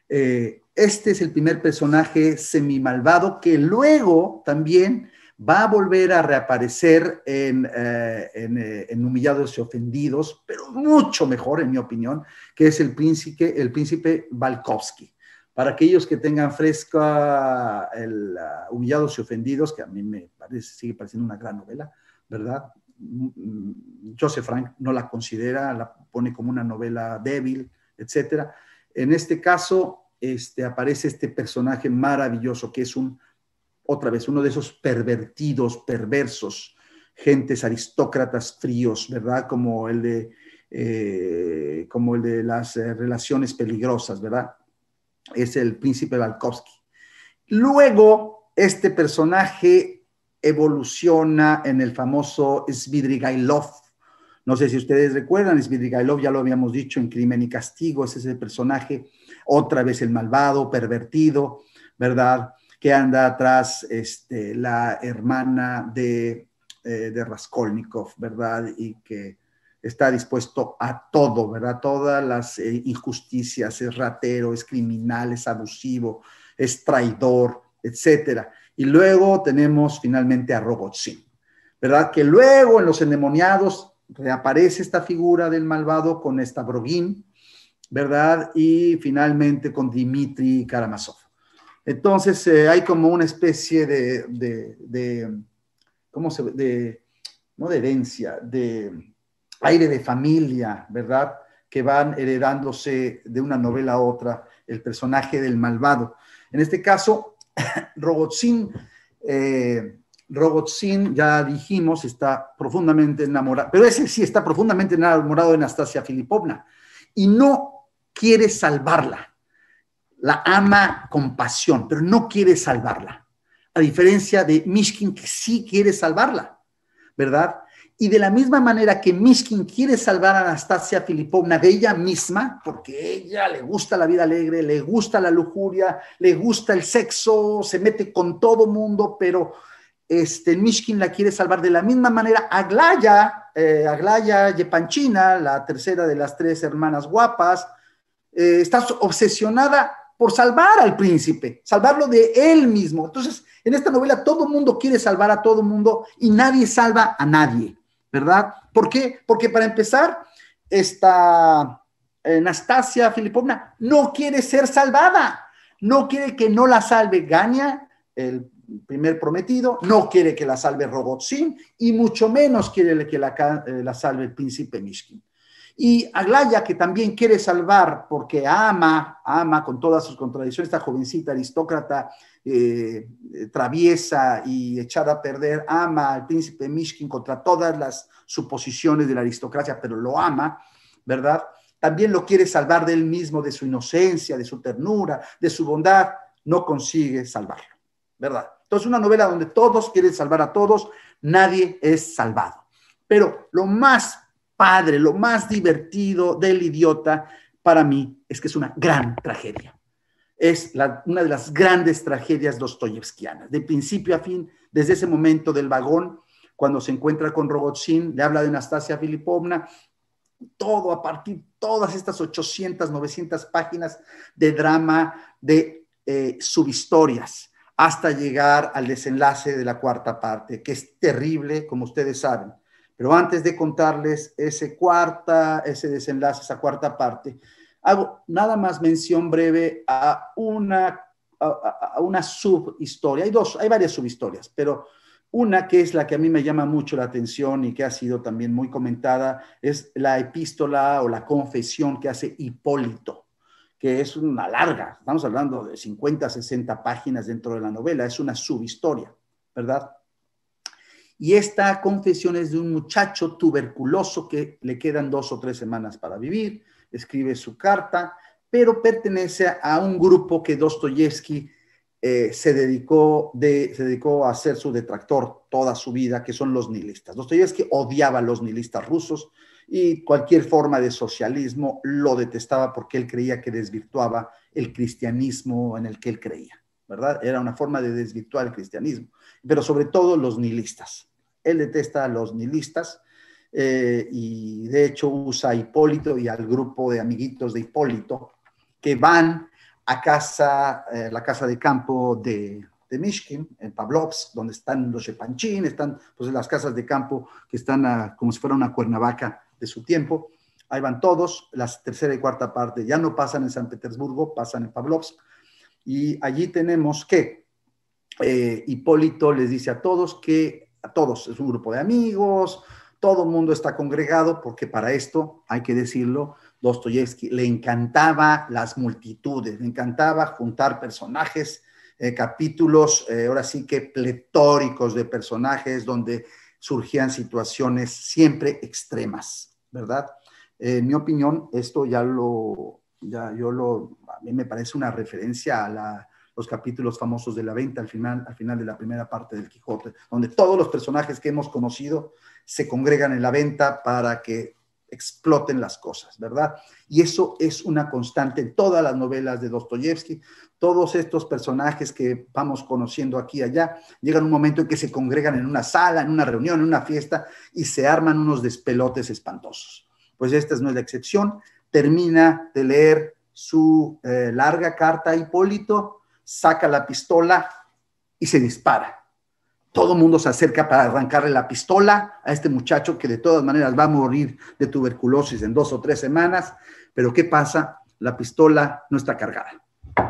eh, este es el primer personaje semi-malvado que luego también va a volver a reaparecer en, Humillados y Ofendidos, pero mucho mejor, en mi opinión, que es el príncipe, el príncipe para aquellos que tengan fresca el ah, Humillados y Ofendidos, que a mí me parece, sigue pareciendo una gran novela, ¿verdad? Mm, mm, Joseph Frank no la considera, la pone como una novela débil, etc. En este caso, este, aparece este personaje maravilloso que es un, otra vez, uno de esos pervertidos, perversos, gentes aristócratas fríos, ¿verdad? Como el de, eh, como el de las eh, relaciones peligrosas, ¿verdad? es el príncipe Valkovsky. Luego, este personaje evoluciona en el famoso Svidrigailov. No sé si ustedes recuerdan, Svidrigailov ya lo habíamos dicho en Crimen y Castigo, es ese personaje, otra vez el malvado, pervertido, ¿verdad? Que anda atrás este, la hermana de, eh, de Raskolnikov, ¿verdad? Y que está dispuesto a todo, ¿verdad? Todas las eh, injusticias, es ratero, es criminal, es abusivo, es traidor, etcétera. Y luego tenemos finalmente a Robotsin, ¿verdad? Que luego en los endemoniados reaparece esta figura del malvado con esta broguín, ¿verdad? Y finalmente con Dimitri Karamazov. Entonces eh, hay como una especie de, de ¿cómo se? De, no de herencia, de aire de familia, ¿verdad? Que van heredándose de una novela a otra, el personaje del malvado. En este caso, Robotsin, eh, ya dijimos, está profundamente enamorado, pero ese sí está profundamente enamorado de Anastasia Filipovna y no quiere salvarla. La ama con pasión, pero no quiere salvarla. A diferencia de Mishkin, que sí quiere salvarla, ¿verdad? Y de la misma manera que Mishkin quiere salvar a Anastasia Filipovna de ella misma, porque ella le gusta la vida alegre, le gusta la lujuria, le gusta el sexo, se mete con todo mundo, pero este, Mishkin la quiere salvar de la misma manera. Aglaya, eh, Aglaya Yepanchina, la tercera de las tres hermanas guapas, eh, está obsesionada por salvar al príncipe, salvarlo de él mismo. Entonces, en esta novela todo mundo quiere salvar a todo mundo y nadie salva a nadie. ¿verdad? ¿Por qué? Porque para empezar, esta Anastasia eh, Filipovna no quiere ser salvada, no quiere que no la salve Gania, el primer prometido, no quiere que la salve Robotsin y mucho menos quiere que la, eh, la salve el príncipe Mishkin. Y Aglaya, que también quiere salvar porque ama, ama con todas sus contradicciones, esta jovencita aristócrata eh, traviesa y echada a perder, ama al príncipe Mishkin contra todas las suposiciones de la aristocracia, pero lo ama, ¿verdad? También lo quiere salvar de él mismo, de su inocencia, de su ternura, de su bondad, no consigue salvarlo, ¿verdad? Entonces, una novela donde todos quieren salvar a todos, nadie es salvado. Pero lo más padre, lo más divertido del idiota para mí es que es una gran tragedia es una de las grandes tragedias dostoyevskianas, de principio a fin, desde ese momento del vagón, cuando se encuentra con Rogozin, le habla de Anastasia Filipovna, todo a partir de todas estas 800, 900 páginas de drama, de eh, subhistorias, hasta llegar al desenlace de la cuarta parte, que es terrible, como ustedes saben. Pero antes de contarles ese, cuarta, ese desenlace, esa cuarta parte, Hago nada más mención breve a una, a, una subhistoria. Hay dos, hay varias subhistorias, pero una que es la que a mí me llama mucho la atención y que ha sido también muy comentada es la epístola o la confesión que hace Hipólito, que es una larga, estamos hablando de 50, 60 páginas dentro de la novela, es una subhistoria, ¿verdad? Y esta confesión es de un muchacho tuberculoso que le quedan dos o tres semanas para vivir escribe su carta, pero pertenece a un grupo que Dostoyevsky eh, se, dedicó de, se dedicó a ser su detractor toda su vida, que son los nihilistas. Dostoyevsky odiaba a los nihilistas rusos y cualquier forma de socialismo lo detestaba porque él creía que desvirtuaba el cristianismo en el que él creía, ¿verdad? Era una forma de desvirtuar el cristianismo, pero sobre todo los nihilistas. Él detesta a los nihilistas eh, y de hecho usa a Hipólito y al grupo de amiguitos de Hipólito que van a casa, eh, la casa de campo de, de Mishkin, en Pavlovsk, donde están los Sepanchín, están pues, las casas de campo que están como si fuera una cuernavaca de su tiempo. Ahí van todos, la tercera y cuarta parte ya no pasan en San Petersburgo, pasan en Pavlovsk. Y allí tenemos que eh, Hipólito les dice a todos que, a todos, es un grupo de amigos, todo el mundo está congregado, porque para esto, hay que decirlo, Dostoyevsky le encantaba las multitudes, le encantaba juntar personajes, eh, capítulos, eh, ahora sí que pletóricos de personajes, donde surgían situaciones siempre extremas, ¿verdad? en mi opinión, esto ya lo, ya yo lo, a mí me parece una referencia a la los capítulos famosos de la venta al final, al final de la primera parte del Quijote, donde todos los personajes que hemos conocido se congregan en la venta para que exploten las cosas, ¿verdad? Y eso es una constante en todas las novelas de Dostoyevsky. Todos estos personajes que vamos conociendo aquí y allá, llegan un momento en que se congregan en una sala, en una reunión, en una fiesta y se arman unos despelotes espantosos. Pues esta no es la excepción. Termina de leer su eh, larga carta a Hipólito saca la pistola y se dispara. Todo el mundo se acerca para arrancarle la pistola a este muchacho que de todas maneras va a morir de tuberculosis en dos o tres semanas. Pero ¿qué pasa? La pistola no está cargada.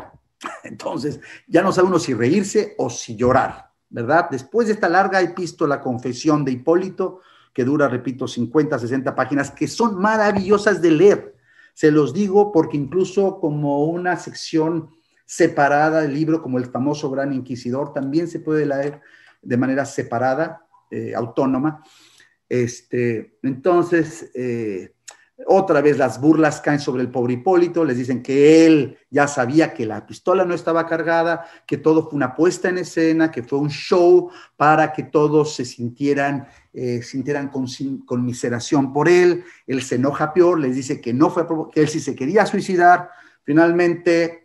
Entonces, ya no sabe uno si reírse o si llorar, ¿verdad? Después de esta larga epístola, confesión de Hipólito, que dura, repito, 50, 60 páginas, que son maravillosas de leer. Se los digo porque incluso como una sección separada del libro, como el famoso Gran Inquisidor, también se puede leer de manera separada, eh, autónoma. Este, entonces, eh, otra vez las burlas caen sobre el pobre Hipólito, les dicen que él ya sabía que la pistola no estaba cargada, que todo fue una puesta en escena, que fue un show para que todos se sintieran, eh, sintieran con, miseración por él. Él se enoja peor, les dice que no fue, que él sí se quería suicidar. Finalmente,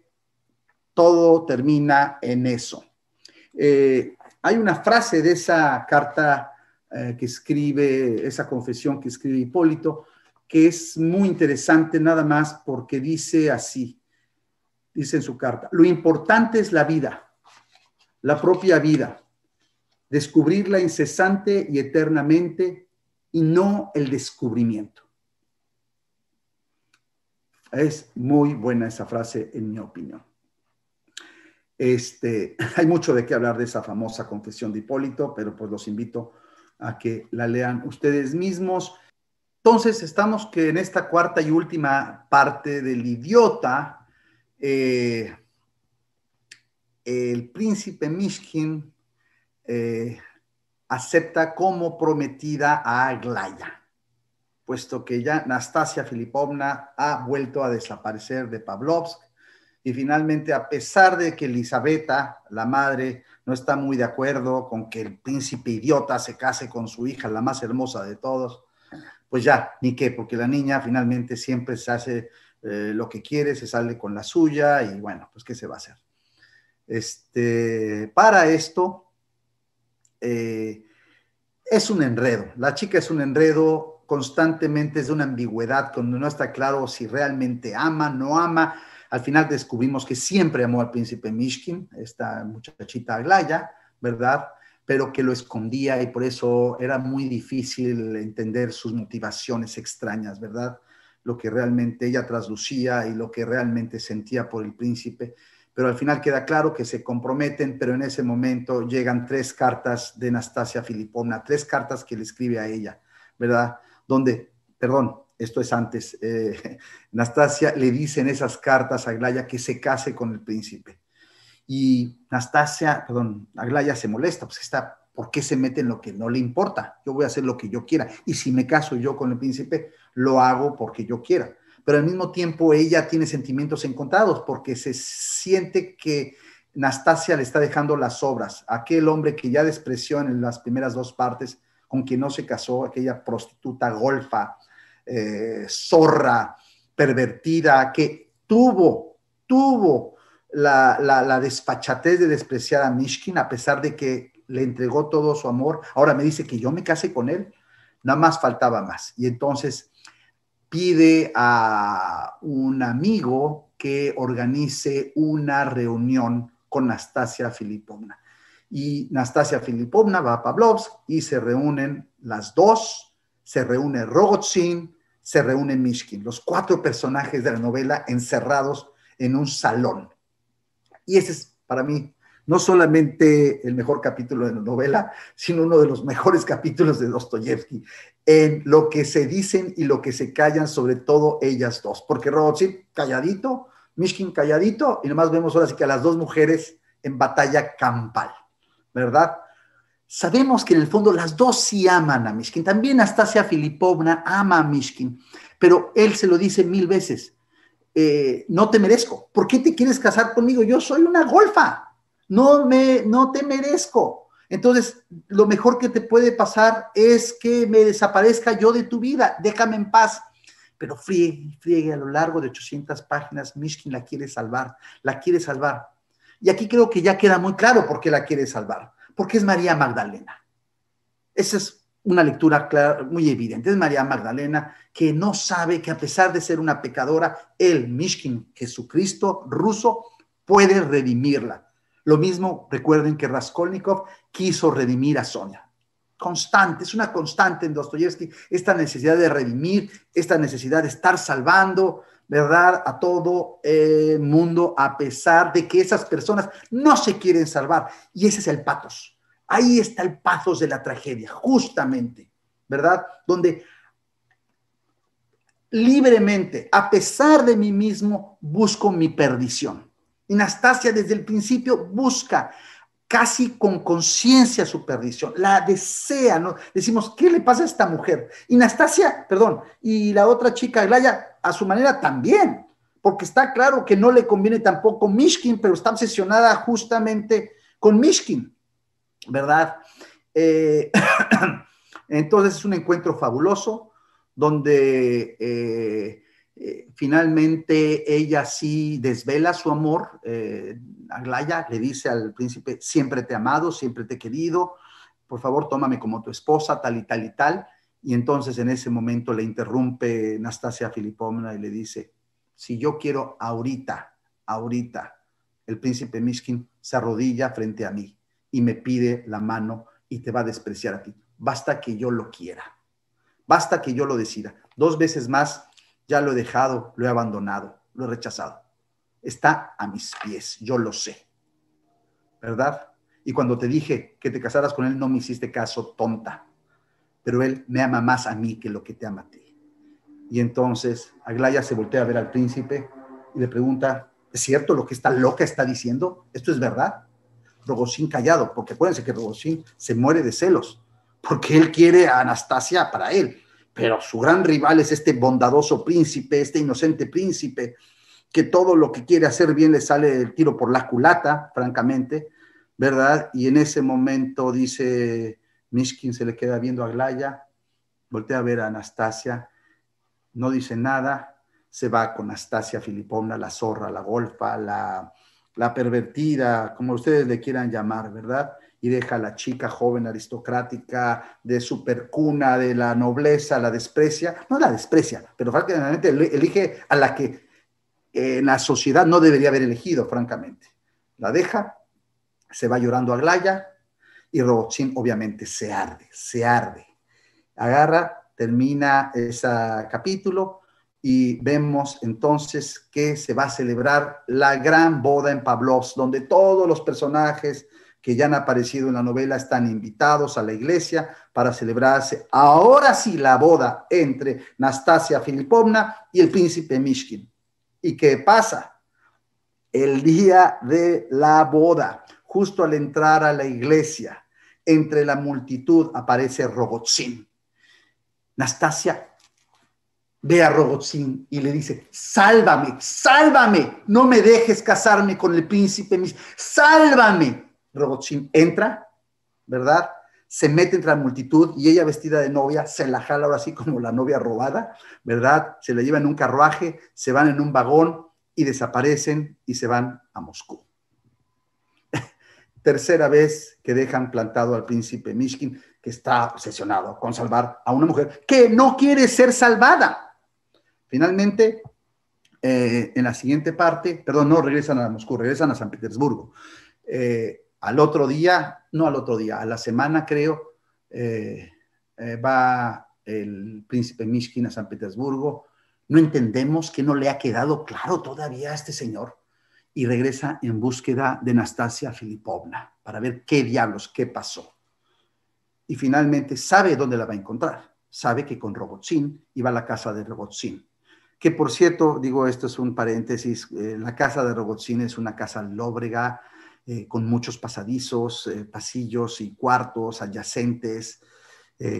todo termina en eso. Eh, hay una frase de esa carta eh, que escribe, esa confesión que escribe Hipólito, que es muy interesante nada más porque dice así, dice en su carta, lo importante es la vida, la propia vida, descubrirla incesante y eternamente y no el descubrimiento. Es muy buena esa frase en mi opinión. Este, hay mucho de qué hablar de esa famosa confesión de Hipólito, pero pues los invito a que la lean ustedes mismos. Entonces, estamos que en esta cuarta y última parte del idiota, eh, el príncipe Mishkin eh, acepta como prometida a Aglaya, puesto que ya Nastasia Filipovna ha vuelto a desaparecer de Pavlovsk y finalmente, a pesar de que Elisabetta, la madre, no está muy de acuerdo con que el príncipe idiota se case con su hija, la más hermosa de todos, pues ya, ni qué, porque la niña finalmente siempre se hace eh, lo que quiere, se sale con la suya y bueno, pues qué se va a hacer. Este, para esto, eh, es un enredo, la chica es un enredo, constantemente es de una ambigüedad, cuando no está claro si realmente ama, no ama, al final descubrimos que siempre amó al príncipe Mishkin, esta muchachita Aglaya, ¿verdad? Pero que lo escondía y por eso era muy difícil entender sus motivaciones extrañas, ¿verdad? Lo que realmente ella traslucía y lo que realmente sentía por el príncipe. Pero al final queda claro que se comprometen, pero en ese momento llegan tres cartas de Anastasia Filipovna, tres cartas que le escribe a ella, ¿verdad? Donde, perdón, esto es antes, eh, Nastasia le dice en esas cartas a Glaya que se case con el príncipe. Y Nastasia, perdón, Aglaya se molesta, pues está, ¿por qué se mete en lo que no le importa? Yo voy a hacer lo que yo quiera. Y si me caso yo con el príncipe, lo hago porque yo quiera. Pero al mismo tiempo ella tiene sentimientos encontrados porque se siente que Nastasia le está dejando las obras. Aquel hombre que ya despreció en las primeras dos partes, con quien no se casó, aquella prostituta golfa eh, zorra pervertida que tuvo, tuvo la, despachatez de despreciar a Mishkin a pesar de que le entregó todo su amor. Ahora me dice que yo me case con él. Nada más faltaba más. Y entonces pide a un amigo que organice una reunión con Nastasia Filipovna. Y Nastasia Filipovna va a Pavlovsk y se reúnen las dos, se reúne Rogozin, se reúne Mishkin, los cuatro personajes de la novela encerrados en un salón. Y ese es para mí no solamente el mejor capítulo de la novela, sino uno de los mejores capítulos de Dostoyevsky, en lo que se dicen y lo que se callan, sobre todo ellas dos, porque Rogozin calladito, Mishkin calladito, y nomás vemos ahora sí que a las dos mujeres en batalla campal, ¿verdad? Sabemos que en el fondo las dos sí aman a Mishkin. También Anastasia Filipovna ama a Mishkin, pero él se lo dice mil veces. Eh, no te merezco. ¿Por qué te quieres casar conmigo? Yo soy una golfa. No, me, no te merezco. Entonces, lo mejor que te puede pasar es que me desaparezca yo de tu vida. Déjame en paz. Pero friegue, friegue a lo largo de 800 páginas, Mishkin la quiere salvar, la quiere salvar. Y aquí creo que ya queda muy claro por qué la quiere salvar porque es María Magdalena. Esa es una lectura muy evidente. Es María Magdalena que no sabe que a pesar de ser una pecadora, el Mishkin, Jesucristo ruso, puede redimirla. Lo mismo recuerden que Raskolnikov quiso redimir a Sonia. Constante, es una constante en Dostoyevsky esta necesidad de redimir, esta necesidad de estar salvando, ¿verdad? A todo el mundo, a pesar de que esas personas no se quieren salvar. Y ese es el patos. Ahí está el patos de la tragedia, justamente, ¿verdad? Donde libremente, a pesar de mí mismo, busco mi perdición. Y desde el principio busca casi con conciencia su perdición, la desea, ¿no? Decimos, ¿qué le pasa a esta mujer? Y perdón, y la otra chica, Glaya, a su manera también, porque está claro que no le conviene tampoco Mishkin, pero está obsesionada justamente con Mishkin, ¿verdad? Eh, entonces es un encuentro fabuloso donde eh, eh, finalmente ella sí desvela su amor. Glaya, le dice al príncipe, siempre te he amado, siempre te he querido, por favor tómame como tu esposa, tal y tal y tal y entonces en ese momento le interrumpe Nastasia Filipovna y le dice, si yo quiero ahorita, ahorita, el príncipe Mishkin se arrodilla frente a mí y me pide la mano y te va a despreciar a ti. Basta que yo lo quiera, basta que yo lo decida. Dos veces más ya lo he dejado, lo he abandonado, lo he rechazado. Está a mis pies, yo lo sé. ¿Verdad? Y cuando te dije que te casaras con él, no me hiciste caso, tonta pero él me ama más a mí que lo que te ama a ti. Y entonces Aglaya se voltea a ver al príncipe y le pregunta, ¿es cierto lo que esta loca está diciendo? ¿Esto es verdad? Rogocín callado, porque acuérdense que Rogocín se muere de celos, porque él quiere a Anastasia para él, pero su gran rival es este bondadoso príncipe, este inocente príncipe, que todo lo que quiere hacer bien le sale el tiro por la culata, francamente, ¿verdad? Y en ese momento dice Mishkin se le queda viendo a Glaya, voltea a ver a Anastasia, no dice nada, se va con Anastasia Filipovna, la zorra, la golfa, la, pervertida, como ustedes le quieran llamar, ¿verdad? Y deja a la chica joven aristocrática de supercuna, de la nobleza, la desprecia, no la desprecia, pero francamente elige a la que en la sociedad no debería haber elegido, francamente. La deja, se va llorando a Glaya, y Rochin obviamente se arde, se arde. Agarra, termina ese capítulo y vemos entonces que se va a celebrar la gran boda en Pavlovsk, donde todos los personajes que ya han aparecido en la novela están invitados a la iglesia para celebrarse ahora sí la boda entre Nastasia Filipovna y el príncipe Mishkin. ¿Y qué pasa? El día de la boda justo al entrar a la iglesia, entre la multitud aparece Robotsin. Nastasia ve a Robotsin y le dice, sálvame, sálvame, no me dejes casarme con el príncipe, sálvame. Robotsin entra, ¿verdad? Se mete entre la multitud y ella vestida de novia se la jala ahora así como la novia robada, ¿verdad? Se la lleva en un carruaje, se van en un vagón y desaparecen y se van a Moscú tercera vez que dejan plantado al príncipe Mishkin, que está obsesionado con salvar a una mujer que no quiere ser salvada. Finalmente, eh, en la siguiente parte, perdón, no regresan a Moscú, regresan a San Petersburgo. Eh, al otro día, no al otro día, a la semana creo, eh, va el príncipe Mishkin a San Petersburgo. No entendemos que no le ha quedado claro todavía a este señor y regresa en búsqueda de Nastasia Filipovna para ver qué diablos, qué pasó. Y finalmente sabe dónde la va a encontrar. Sabe que con Robotsin iba a la casa de Robotsin. Que por cierto, digo esto es un paréntesis, eh, la casa de Robotsin es una casa lóbrega, eh, con muchos pasadizos, eh, pasillos y cuartos adyacentes,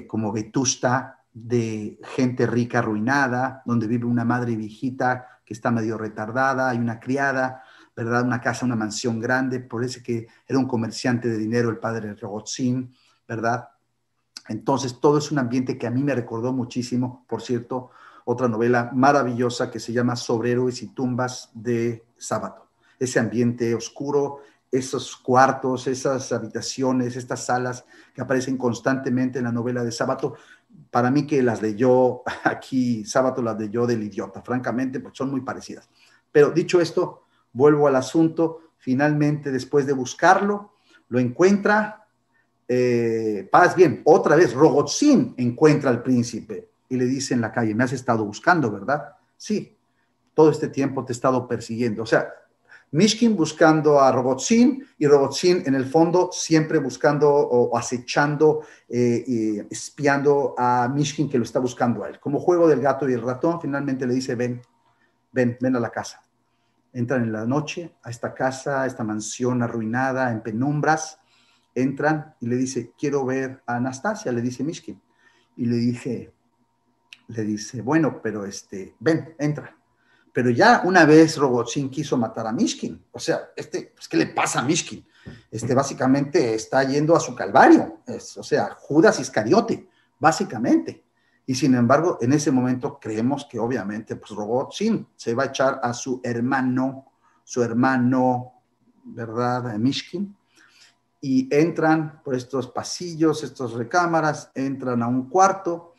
como vetusta, de gente rica arruinada, donde vive una madre viejita que está medio retardada, hay una criada, ¿verdad? Una casa, una mansión grande, parece que era un comerciante de dinero el padre Rogozin, ¿verdad? Entonces, todo es un ambiente que a mí me recordó muchísimo, por cierto, otra novela maravillosa que se llama Sobre y tumbas de sábado. Ese ambiente oscuro, esos cuartos, esas habitaciones, estas salas que aparecen constantemente en la novela de Sábato, para mí que las leyó aquí, sábado las leyó del idiota, francamente, pues son muy parecidas. Pero dicho esto, vuelvo al asunto, finalmente después de buscarlo, lo encuentra, paz eh, bien, otra vez Rogozin encuentra al príncipe y le dice en la calle, me has estado buscando, ¿verdad? Sí, todo este tiempo te he estado persiguiendo. O sea, Mishkin buscando a Robotzin y Robotzin en el fondo siempre buscando o acechando, eh, espiando a Mishkin que lo está buscando a él. Como juego del gato y el ratón, finalmente le dice, ven, ven, ven a la casa entran en la noche a esta casa, a esta mansión arruinada, en penumbras, entran y le dice, quiero ver a Anastasia, le dice Mishkin. Y le dije, le dice, bueno, pero este, ven, entra. Pero ya una vez Rogozin quiso matar a Mishkin. O sea, este, pues, ¿qué le pasa a Mishkin? Este básicamente está yendo a su calvario. o sea, Judas Iscariote, básicamente. Y sin embargo, en ese momento creemos que obviamente, pues se va a echar a su hermano, su hermano, ¿verdad? Mishkin. Y entran por pues, estos pasillos, estas recámaras, entran a un cuarto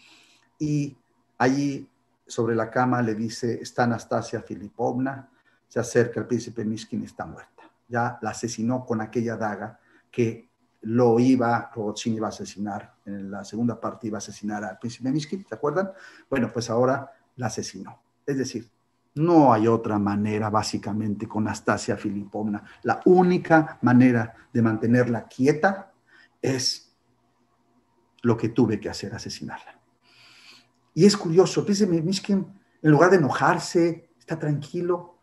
y allí sobre la cama le dice, está Anastasia Filipovna, se acerca el príncipe Mishkin, está muerta. Ya la asesinó con aquella daga que lo iba, iba a asesinar en la segunda parte iba a asesinar al príncipe Mishkin, ¿se acuerdan? Bueno, pues ahora la asesinó. Es decir, no hay otra manera, básicamente, con Anastasia Filipovna. La única manera de mantenerla quieta es lo que tuve que hacer, asesinarla. Y es curioso, príncipe Mishkin, en lugar de enojarse, está tranquilo,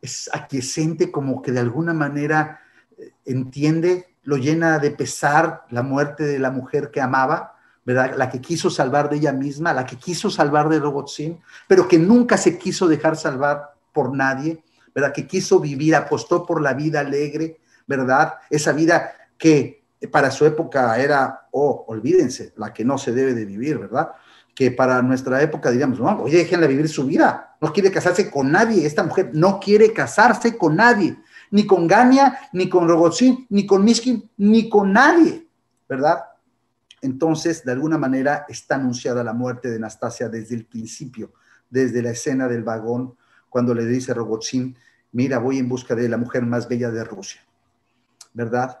es aquiescente, como que de alguna manera eh, entiende lo llena de pesar la muerte de la mujer que amaba, ¿verdad? La que quiso salvar de ella misma, la que quiso salvar de Robotsin, pero que nunca se quiso dejar salvar por nadie, ¿verdad? Que quiso vivir, apostó por la vida alegre, ¿verdad? Esa vida que para su época era, oh, olvídense, la que no se debe de vivir, ¿verdad? Que para nuestra época diríamos, no, oye, déjenla vivir su vida, no quiere casarse con nadie, esta mujer no quiere casarse con nadie, ni con Gania, ni con Rogozin, ni con Miskin, ni con nadie, ¿verdad? Entonces, de alguna manera, está anunciada la muerte de Anastasia desde el principio, desde la escena del vagón, cuando le dice Rogozin, mira, voy en busca de la mujer más bella de Rusia, ¿verdad?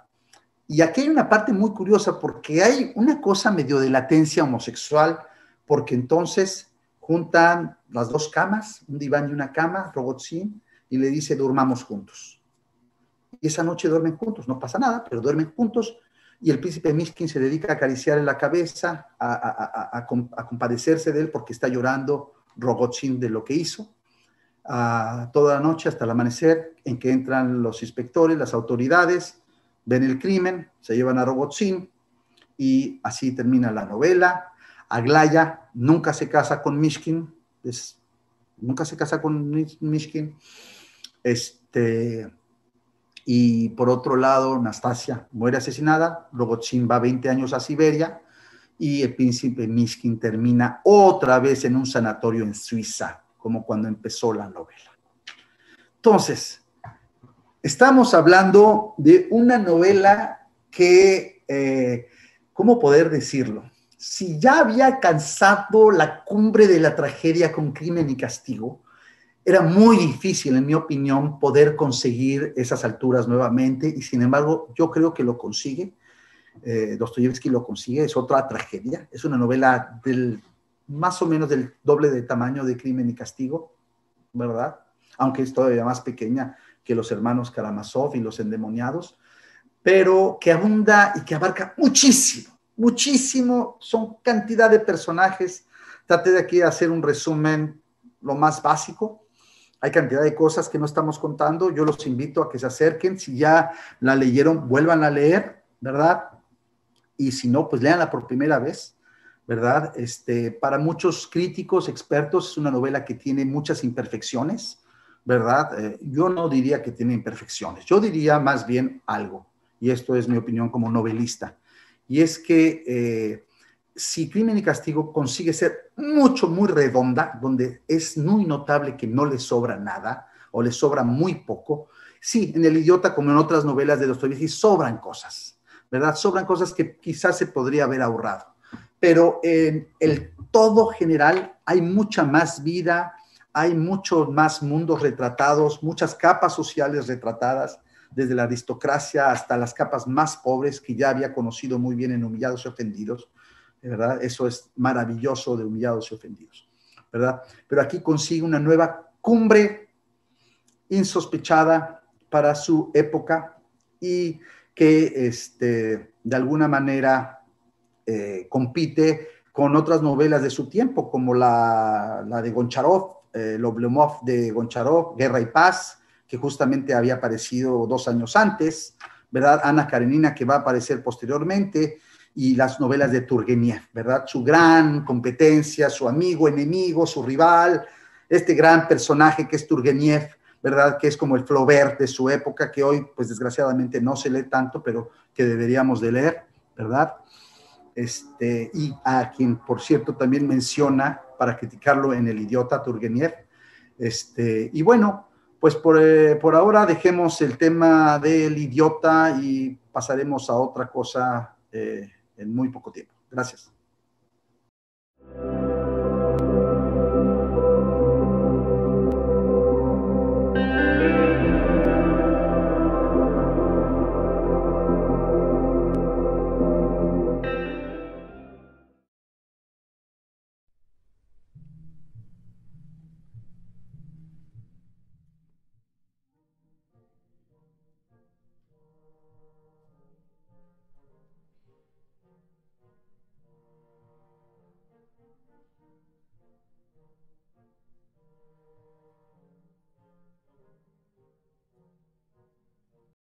Y aquí hay una parte muy curiosa porque hay una cosa medio de latencia homosexual, porque entonces juntan las dos camas, un diván y una cama, Rogozin, y le dice, durmamos juntos y esa noche duermen juntos. No pasa nada, pero duermen juntos y el príncipe Mishkin se dedica a acariciarle la cabeza, a, compadecerse de él porque está llorando Robotsin de lo que hizo. toda la noche hasta el amanecer en que entran los inspectores, las autoridades, ven el crimen, se llevan a Robotsin y así termina la novela. Aglaya nunca se casa con Mishkin, nunca se casa con Mishkin. Este, y por otro lado, Nastasia muere asesinada, Robochin va 20 años a Siberia y el príncipe Miskin termina otra vez en un sanatorio en Suiza, como cuando empezó la novela. Entonces, estamos hablando de una novela que, eh, ¿cómo poder decirlo? Si ya había alcanzado la cumbre de la tragedia con crimen y castigo, era muy difícil, en mi opinión, poder conseguir esas alturas nuevamente y sin embargo yo creo que lo consigue. Eh, Dostoyevsky lo consigue, es otra tragedia, es una novela del más o menos del doble de tamaño de Crimen y Castigo, ¿verdad? Aunque es todavía más pequeña que los hermanos Karamazov y los endemoniados, pero que abunda y que abarca muchísimo, muchísimo, son cantidad de personajes. Trate de aquí hacer un resumen lo más básico, hay cantidad de cosas que no estamos contando. Yo los invito a que se acerquen. Si ya la leyeron, vuelvan a leer, ¿verdad? Y si no, pues leanla por primera vez, ¿verdad? Este, para muchos críticos, expertos, es una novela que tiene muchas imperfecciones, ¿verdad? Eh, yo no diría que tiene imperfecciones. Yo diría más bien algo. Y esto es mi opinión como novelista. Y es que... Eh, si Crimen y Castigo consigue ser mucho, muy redonda, donde es muy notable que no le sobra nada o le sobra muy poco, sí, en El Idiota, como en otras novelas de Dostoyevsky, sobran cosas, ¿verdad? Sobran cosas que quizás se podría haber ahorrado. Pero en el todo general hay mucha más vida, hay muchos más mundos retratados, muchas capas sociales retratadas, desde la aristocracia hasta las capas más pobres que ya había conocido muy bien en Humillados y Ofendidos eso es maravilloso de humillados y ofendidos, ¿verdad? Pero aquí consigue una nueva cumbre insospechada para su época y que este, de alguna manera eh, compite con otras novelas de su tiempo, como la, de Goncharov, el eh, Loblomov de Goncharov, Guerra y Paz, que justamente había aparecido dos años antes, ¿verdad? Ana Karenina, que va a aparecer posteriormente, y las novelas de Turgeniev, ¿verdad? Su gran competencia, su amigo, enemigo, su rival, este gran personaje que es Turgeniev, ¿verdad? Que es como el Flaubert de su época, que hoy, pues desgraciadamente no se lee tanto, pero que deberíamos de leer, ¿verdad? Este, y a quien, por cierto, también menciona para criticarlo en El idiota Turgeniev. Este, y bueno, pues por, eh, por ahora dejemos el tema del idiota y pasaremos a otra cosa. Eh, en muy poco tiempo. Gracias.